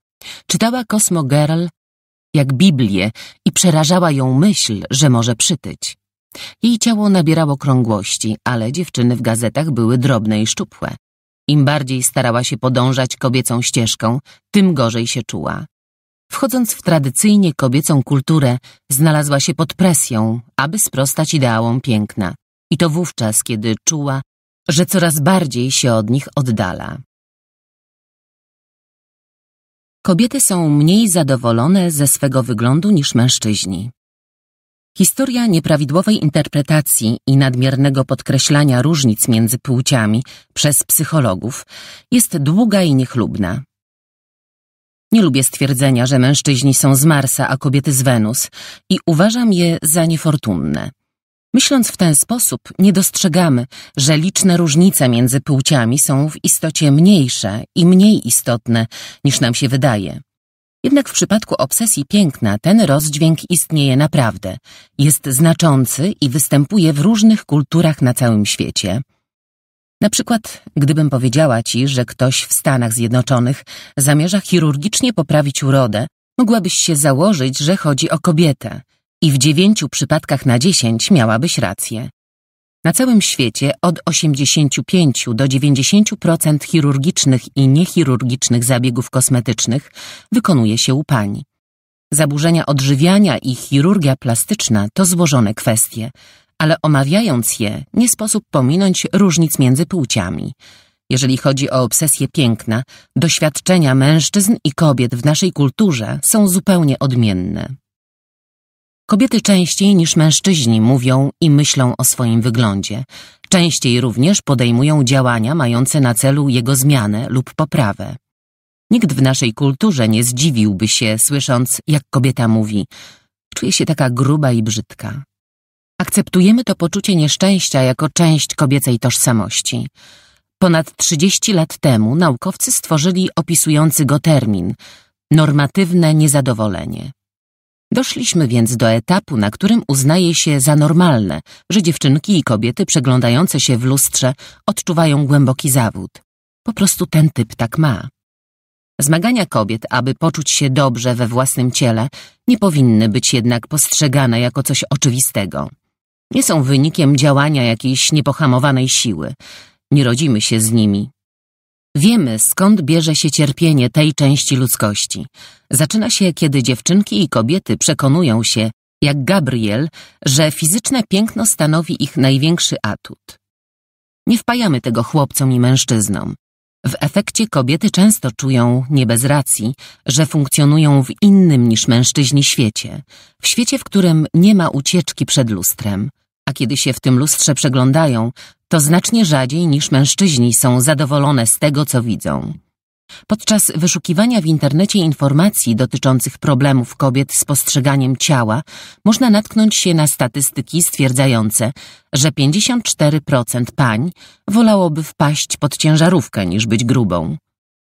Czytała Cosmo Girl jak Biblię i przerażała ją myśl, że może przytyć. Jej ciało nabierało krągłości, ale dziewczyny w gazetach były drobne i szczupłe. Im bardziej starała się podążać kobiecą ścieżką, tym gorzej się czuła. Wchodząc w tradycyjnie kobiecą kulturę, znalazła się pod presją, aby sprostać ideałom piękna i to wówczas, kiedy czuła, że coraz bardziej się od nich oddala. Kobiety są mniej zadowolone ze swego wyglądu niż mężczyźni. Historia nieprawidłowej interpretacji i nadmiernego podkreślania różnic między płciami przez psychologów jest długa i niechlubna. Nie lubię stwierdzenia, że mężczyźni są z Marsa, a kobiety z Wenus i uważam je za niefortunne. Myśląc w ten sposób, nie dostrzegamy, że liczne różnice między płciami są w istocie mniejsze i mniej istotne niż nam się wydaje. Jednak w przypadku obsesji piękna ten rozdźwięk istnieje naprawdę, jest znaczący i występuje w różnych kulturach na całym świecie. Na przykład, gdybym powiedziała ci, że ktoś w Stanach Zjednoczonych zamierza chirurgicznie poprawić urodę, mogłabyś się założyć, że chodzi o kobietę – i w dziewięciu przypadkach na dziesięć miałabyś rację. Na całym świecie od 85 do 90% chirurgicznych i niechirurgicznych zabiegów kosmetycznych wykonuje się u pań. Zaburzenia odżywiania i chirurgia plastyczna to złożone kwestie, ale omawiając je, nie sposób pominąć różnic między płciami. Jeżeli chodzi o obsesję piękna, doświadczenia mężczyzn i kobiet w naszej kulturze są zupełnie odmienne. Kobiety częściej niż mężczyźni mówią i myślą o swoim wyglądzie. Częściej również podejmują działania mające na celu jego zmianę lub poprawę. Nikt w naszej kulturze nie zdziwiłby się, słysząc, jak kobieta mówi: Czuję się taka gruba i brzydka. Akceptujemy to poczucie nieszczęścia jako część kobiecej tożsamości. Ponad 30 lat temu naukowcy stworzyli opisujący go termin normatywne niezadowolenie. Doszliśmy więc do etapu, na którym uznaje się za normalne, że dziewczynki i kobiety przeglądające się w lustrze odczuwają głęboki zawód. Po prostu ten typ tak ma. Zmagania kobiet, aby poczuć się dobrze we własnym ciele, nie powinny być jednak postrzegane jako coś oczywistego. Nie są wynikiem działania jakiejś niepohamowanej siły. Nie rodzimy się z nimi, Wiemy, skąd bierze się cierpienie tej części ludzkości. Zaczyna się, kiedy dziewczynki i kobiety przekonują się, jak Gabriel, że fizyczne piękno stanowi ich największy atut. Nie wpajamy tego chłopcom i mężczyznom. W efekcie kobiety często czują, nie bez racji, że funkcjonują w innym niż mężczyźni świecie, w świecie, w którym nie ma ucieczki przed lustrem, a kiedy się w tym lustrze przeglądają, to znacznie rzadziej niż mężczyźni są zadowolone z tego, co widzą. Podczas wyszukiwania w internecie informacji dotyczących problemów kobiet z postrzeganiem ciała można natknąć się na statystyki stwierdzające, że 54% pań wolałoby wpaść pod ciężarówkę niż być grubą.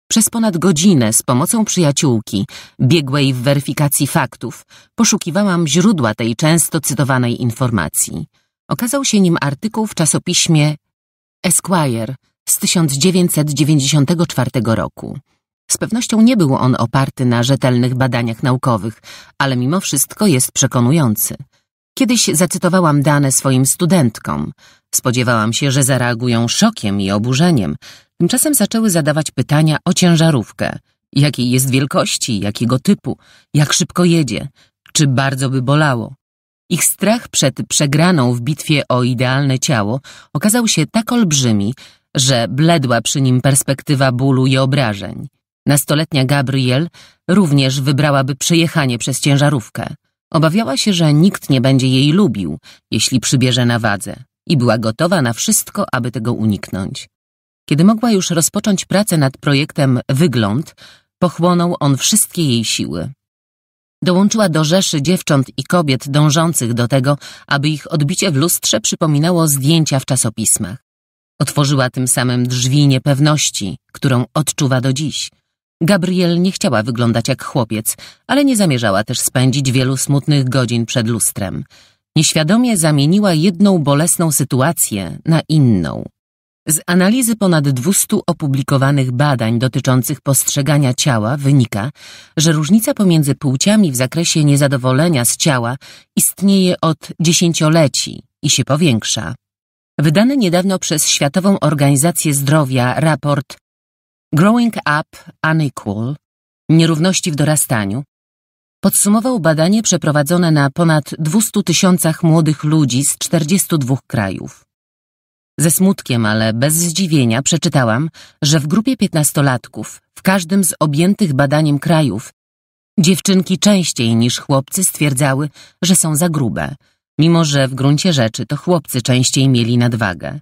Przez ponad godzinę z pomocą przyjaciółki, biegłej w weryfikacji faktów, poszukiwałam źródła tej często cytowanej informacji okazał się nim artykuł w czasopiśmie Esquire z 1994 roku. Z pewnością nie był on oparty na rzetelnych badaniach naukowych, ale mimo wszystko jest przekonujący. Kiedyś zacytowałam dane swoim studentkom. Spodziewałam się, że zareagują szokiem i oburzeniem. Tymczasem zaczęły zadawać pytania o ciężarówkę. Jakiej jest wielkości, jakiego typu, jak szybko jedzie, czy bardzo by bolało. Ich strach przed przegraną w bitwie o idealne ciało okazał się tak olbrzymi, że bledła przy nim perspektywa bólu i obrażeń. Nastoletnia Gabriel również wybrałaby przejechanie przez ciężarówkę. Obawiała się, że nikt nie będzie jej lubił, jeśli przybierze na wadze i była gotowa na wszystko, aby tego uniknąć. Kiedy mogła już rozpocząć pracę nad projektem Wygląd, pochłonął on wszystkie jej siły. Dołączyła do rzeszy dziewcząt i kobiet dążących do tego, aby ich odbicie w lustrze przypominało zdjęcia w czasopismach. Otworzyła tym samym drzwi niepewności, którą odczuwa do dziś. Gabriel nie chciała wyglądać jak chłopiec, ale nie zamierzała też spędzić wielu smutnych godzin przed lustrem. Nieświadomie zamieniła jedną bolesną sytuację na inną. Z analizy ponad 200 opublikowanych badań dotyczących postrzegania ciała wynika, że różnica pomiędzy płciami w zakresie niezadowolenia z ciała istnieje od dziesięcioleci i się powiększa. Wydany niedawno przez Światową Organizację Zdrowia raport Growing Up Unequal Nierówności w dorastaniu podsumował badanie przeprowadzone na ponad 200 tysiącach młodych ludzi z 42 krajów. Ze smutkiem, ale bez zdziwienia przeczytałam, że w grupie piętnastolatków, w każdym z objętych badaniem krajów, dziewczynki częściej niż chłopcy stwierdzały, że są za grube, mimo że w gruncie rzeczy to chłopcy częściej mieli nadwagę.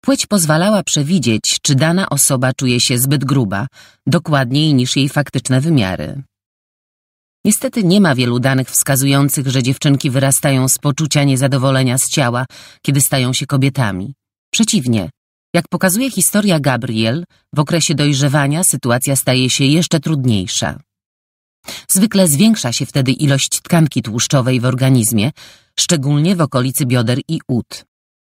Płeć pozwalała przewidzieć, czy dana osoba czuje się zbyt gruba, dokładniej niż jej faktyczne wymiary. Niestety nie ma wielu danych wskazujących, że dziewczynki wyrastają z poczucia niezadowolenia z ciała, kiedy stają się kobietami. Przeciwnie, jak pokazuje historia Gabriel, w okresie dojrzewania sytuacja staje się jeszcze trudniejsza. Zwykle zwiększa się wtedy ilość tkanki tłuszczowej w organizmie, szczególnie w okolicy bioder i ud.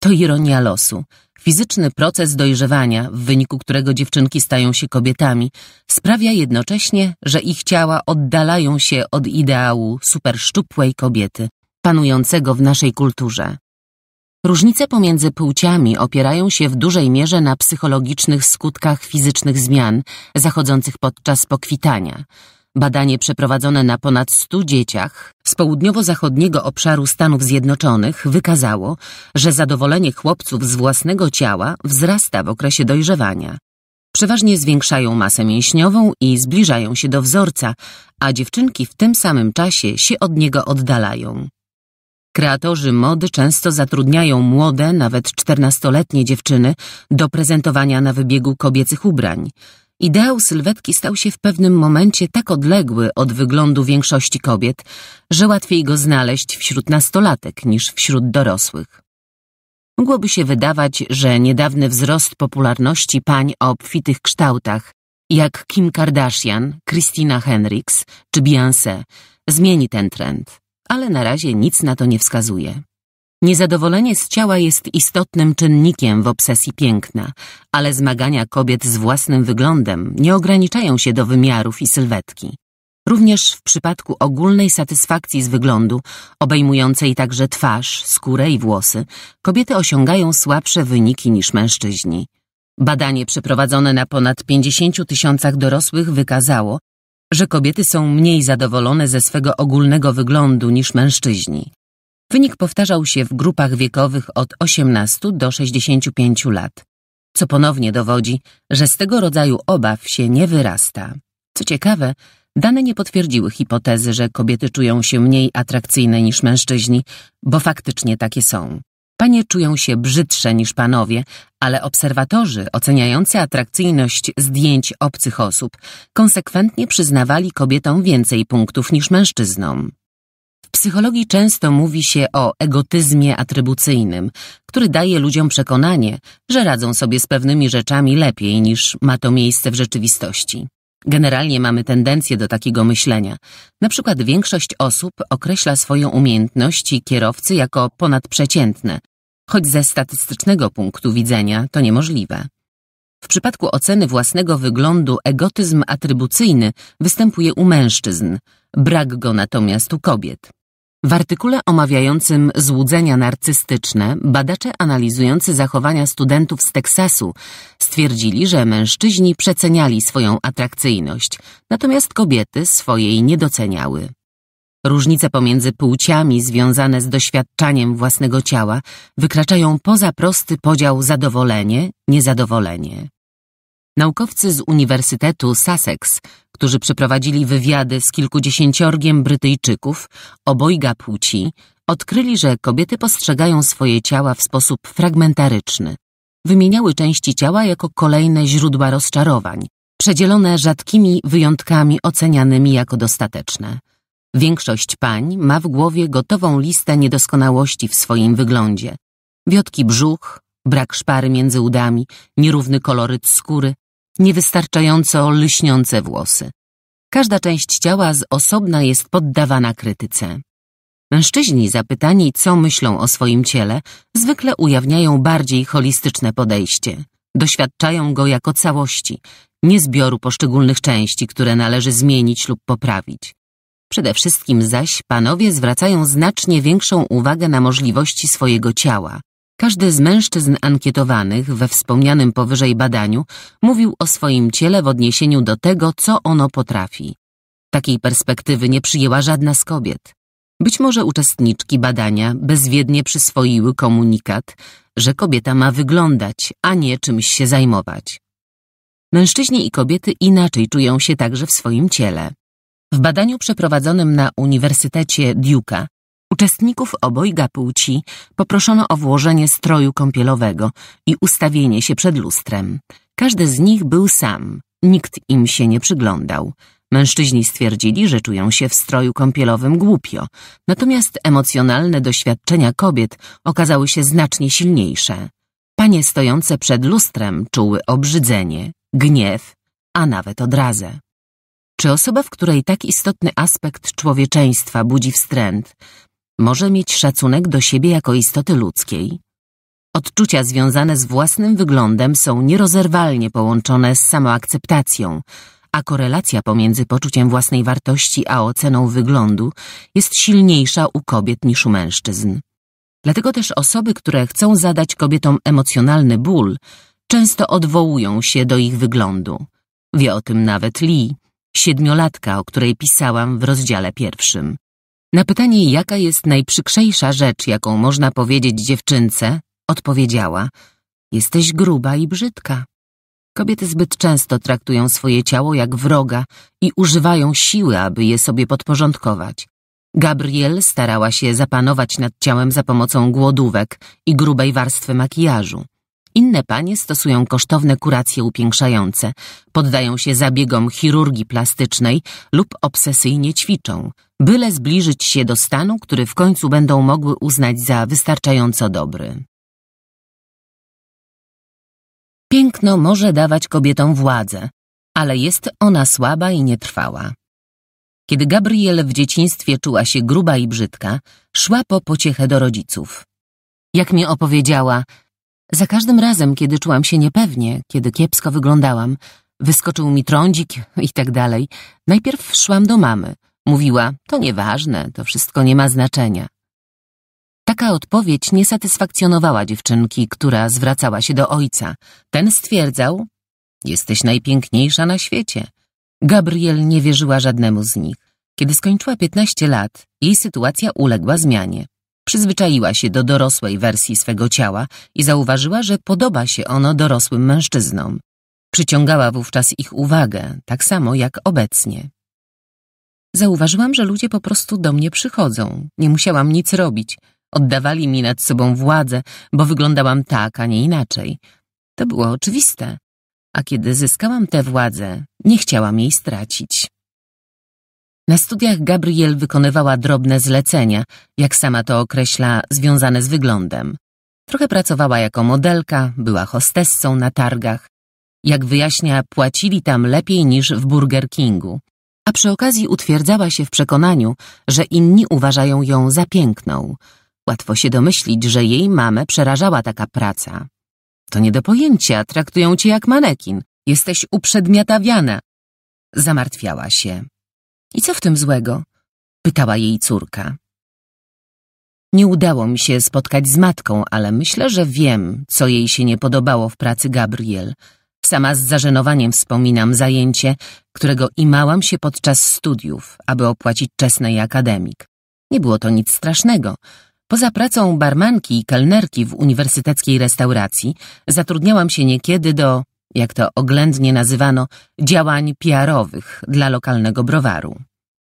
To ironia losu. Fizyczny proces dojrzewania, w wyniku którego dziewczynki stają się kobietami, sprawia jednocześnie, że ich ciała oddalają się od ideału superszczupłej kobiety, panującego w naszej kulturze. Różnice pomiędzy płciami opierają się w dużej mierze na psychologicznych skutkach fizycznych zmian zachodzących podczas pokwitania. Badanie przeprowadzone na ponad 100 dzieciach z południowo-zachodniego obszaru Stanów Zjednoczonych wykazało, że zadowolenie chłopców z własnego ciała wzrasta w okresie dojrzewania. Przeważnie zwiększają masę mięśniową i zbliżają się do wzorca, a dziewczynki w tym samym czasie się od niego oddalają. Kreatorzy mody często zatrudniają młode, nawet czternastoletnie dziewczyny do prezentowania na wybiegu kobiecych ubrań. Ideał sylwetki stał się w pewnym momencie tak odległy od wyglądu większości kobiet, że łatwiej go znaleźć wśród nastolatek niż wśród dorosłych. Mogłoby się wydawać, że niedawny wzrost popularności pań o obfitych kształtach, jak Kim Kardashian, Christina Hendricks czy Beyoncé, zmieni ten trend ale na razie nic na to nie wskazuje. Niezadowolenie z ciała jest istotnym czynnikiem w obsesji piękna, ale zmagania kobiet z własnym wyglądem nie ograniczają się do wymiarów i sylwetki. Również w przypadku ogólnej satysfakcji z wyglądu, obejmującej także twarz, skórę i włosy, kobiety osiągają słabsze wyniki niż mężczyźni. Badanie przeprowadzone na ponad 50 tysiącach dorosłych wykazało, że kobiety są mniej zadowolone ze swego ogólnego wyglądu niż mężczyźni. Wynik powtarzał się w grupach wiekowych od 18 do 65 lat, co ponownie dowodzi, że z tego rodzaju obaw się nie wyrasta. Co ciekawe, dane nie potwierdziły hipotezy, że kobiety czują się mniej atrakcyjne niż mężczyźni, bo faktycznie takie są. Panie czują się brzydsze niż panowie, ale obserwatorzy oceniający atrakcyjność zdjęć obcych osób konsekwentnie przyznawali kobietom więcej punktów niż mężczyznom. W psychologii często mówi się o egotyzmie atrybucyjnym, który daje ludziom przekonanie, że radzą sobie z pewnymi rzeczami lepiej niż ma to miejsce w rzeczywistości. Generalnie mamy tendencję do takiego myślenia. Na przykład większość osób określa swoją umiejętności kierowcy jako ponadprzeciętne, choć ze statystycznego punktu widzenia to niemożliwe. W przypadku oceny własnego wyglądu egotyzm atrybucyjny występuje u mężczyzn, brak go natomiast u kobiet. W artykule omawiającym złudzenia narcystyczne badacze analizujący zachowania studentów z Teksasu stwierdzili, że mężczyźni przeceniali swoją atrakcyjność, natomiast kobiety swojej nie doceniały. Różnice pomiędzy płciami związane z doświadczaniem własnego ciała wykraczają poza prosty podział zadowolenie-niezadowolenie. Naukowcy z Uniwersytetu Sussex, którzy przeprowadzili wywiady z kilkudziesięciorgiem Brytyjczyków obojga płci, odkryli, że kobiety postrzegają swoje ciała w sposób fragmentaryczny. Wymieniały części ciała jako kolejne źródła rozczarowań, przedzielone rzadkimi wyjątkami ocenianymi jako dostateczne. Większość pań ma w głowie gotową listę niedoskonałości w swoim wyglądzie. Wiotki brzuch, brak szpary między udami, nierówny koloryt skóry, niewystarczająco lśniące włosy. Każda część ciała z osobna jest poddawana krytyce. Mężczyźni zapytani, co myślą o swoim ciele, zwykle ujawniają bardziej holistyczne podejście. Doświadczają go jako całości, nie zbioru poszczególnych części, które należy zmienić lub poprawić. Przede wszystkim zaś panowie zwracają znacznie większą uwagę na możliwości swojego ciała. Każdy z mężczyzn ankietowanych we wspomnianym powyżej badaniu mówił o swoim ciele w odniesieniu do tego, co ono potrafi. Takiej perspektywy nie przyjęła żadna z kobiet. Być może uczestniczki badania bezwiednie przyswoiły komunikat, że kobieta ma wyglądać, a nie czymś się zajmować. Mężczyźni i kobiety inaczej czują się także w swoim ciele. W badaniu przeprowadzonym na Uniwersytecie Duke'a uczestników obojga płci poproszono o włożenie stroju kąpielowego i ustawienie się przed lustrem. Każdy z nich był sam, nikt im się nie przyglądał. Mężczyźni stwierdzili, że czują się w stroju kąpielowym głupio, natomiast emocjonalne doświadczenia kobiet okazały się znacznie silniejsze. Panie stojące przed lustrem czuły obrzydzenie, gniew, a nawet odrazę. Czy osoba, w której tak istotny aspekt człowieczeństwa budzi wstręt, może mieć szacunek do siebie jako istoty ludzkiej? Odczucia związane z własnym wyglądem są nierozerwalnie połączone z samoakceptacją, a korelacja pomiędzy poczuciem własnej wartości a oceną wyglądu jest silniejsza u kobiet niż u mężczyzn. Dlatego też osoby, które chcą zadać kobietom emocjonalny ból, często odwołują się do ich wyglądu. Wie o tym nawet Lee siedmiolatka, o której pisałam w rozdziale pierwszym. Na pytanie, jaka jest najprzykrzejsza rzecz, jaką można powiedzieć dziewczynce, odpowiedziała: Jesteś gruba i brzydka. Kobiety zbyt często traktują swoje ciało jak wroga i używają siły, aby je sobie podporządkować. Gabriel starała się zapanować nad ciałem za pomocą głodówek i grubej warstwy makijażu. Inne panie stosują kosztowne kuracje upiększające, poddają się zabiegom chirurgii plastycznej lub obsesyjnie ćwiczą, byle zbliżyć się do stanu, który w końcu będą mogły uznać za wystarczająco dobry. Piękno może dawać kobietom władzę, ale jest ona słaba i nietrwała. Kiedy Gabriel w dzieciństwie czuła się gruba i brzydka, szła po pociechę do rodziców. Jak mi opowiedziała, za każdym razem, kiedy czułam się niepewnie, kiedy kiepsko wyglądałam, wyskoczył mi trądzik i tak dalej, najpierw szłam do mamy. Mówiła, to nieważne, to wszystko nie ma znaczenia. Taka odpowiedź nie satysfakcjonowała dziewczynki, która zwracała się do ojca. Ten stwierdzał, jesteś najpiękniejsza na świecie. Gabriel nie wierzyła żadnemu z nich. Kiedy skończyła 15 lat, jej sytuacja uległa zmianie. Przyzwyczaiła się do dorosłej wersji swego ciała i zauważyła, że podoba się ono dorosłym mężczyznom. Przyciągała wówczas ich uwagę, tak samo jak obecnie. Zauważyłam, że ludzie po prostu do mnie przychodzą. Nie musiałam nic robić. Oddawali mi nad sobą władzę, bo wyglądałam tak, a nie inaczej. To było oczywiste. A kiedy zyskałam tę władzę, nie chciałam jej stracić. Na studiach Gabriel wykonywała drobne zlecenia, jak sama to określa, związane z wyglądem. Trochę pracowała jako modelka, była hostessą na targach. Jak wyjaśnia, płacili tam lepiej niż w Burger Kingu. A przy okazji utwierdzała się w przekonaniu, że inni uważają ją za piękną. Łatwo się domyślić, że jej mamę przerażała taka praca. To nie do pojęcia, traktują cię jak manekin. Jesteś uprzedmiatawiana. Zamartwiała się. I co w tym złego? Pytała jej córka. Nie udało mi się spotkać z matką, ale myślę, że wiem, co jej się nie podobało w pracy Gabriel. Sama z zażenowaniem wspominam zajęcie, którego imałam się podczas studiów, aby opłacić czesnej akademik. Nie było to nic strasznego. Poza pracą barmanki i kelnerki w uniwersyteckiej restauracji zatrudniałam się niekiedy do jak to oględnie nazywano, działań PR-owych dla lokalnego browaru.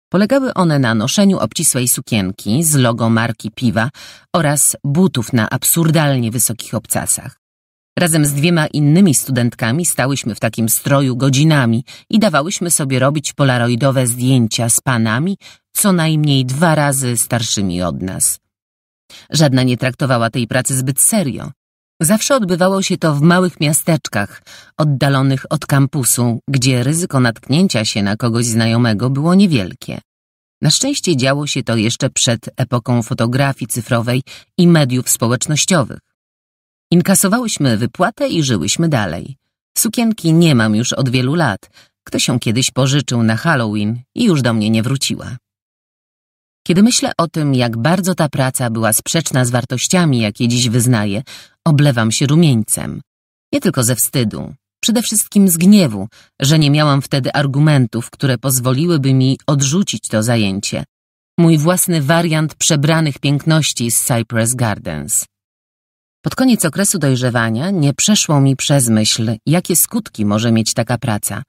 Polegały one na noszeniu obcisłej sukienki z logo marki piwa oraz butów na absurdalnie wysokich obcasach. Razem z dwiema innymi studentkami stałyśmy w takim stroju godzinami i dawałyśmy sobie robić polaroidowe zdjęcia z panami co najmniej dwa razy starszymi od nas. Żadna nie traktowała tej pracy zbyt serio. Zawsze odbywało się to w małych miasteczkach, oddalonych od kampusu, gdzie ryzyko natknięcia się na kogoś znajomego było niewielkie. Na szczęście działo się to jeszcze przed epoką fotografii cyfrowej i mediów społecznościowych. Inkasowałyśmy wypłatę i żyłyśmy dalej. Sukienki nie mam już od wielu lat. Ktoś ją kiedyś pożyczył na Halloween i już do mnie nie wróciła. Kiedy myślę o tym, jak bardzo ta praca była sprzeczna z wartościami, jakie dziś wyznaję, oblewam się rumieńcem. Nie tylko ze wstydu, przede wszystkim z gniewu, że nie miałam wtedy argumentów, które pozwoliłyby mi odrzucić to zajęcie. Mój własny wariant przebranych piękności z Cypress Gardens. Pod koniec okresu dojrzewania nie przeszło mi przez myśl, jakie skutki może mieć taka praca.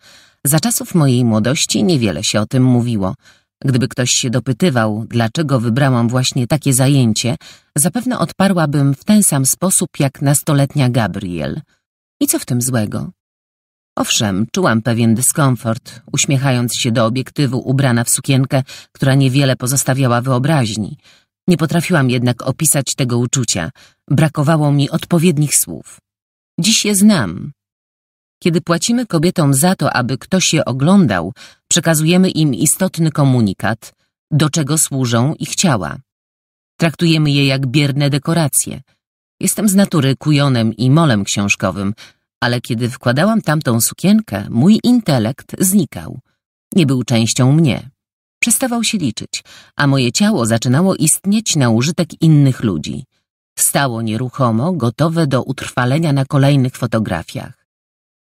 Za czasów mojej młodości niewiele się o tym mówiło – Gdyby ktoś się dopytywał, dlaczego wybrałam właśnie takie zajęcie, zapewne odparłabym w ten sam sposób jak nastoletnia Gabriel. I co w tym złego? Owszem, czułam pewien dyskomfort, uśmiechając się do obiektywu ubrana w sukienkę, która niewiele pozostawiała wyobraźni. Nie potrafiłam jednak opisać tego uczucia. Brakowało mi odpowiednich słów. Dziś je znam, kiedy płacimy kobietom za to, aby ktoś je oglądał, przekazujemy im istotny komunikat, do czego służą ich ciała. Traktujemy je jak bierne dekoracje. Jestem z natury kujonem i molem książkowym, ale kiedy wkładałam tamtą sukienkę, mój intelekt znikał. Nie był częścią mnie. Przestawał się liczyć, a moje ciało zaczynało istnieć na użytek innych ludzi. Stało nieruchomo, gotowe do utrwalenia na kolejnych fotografiach.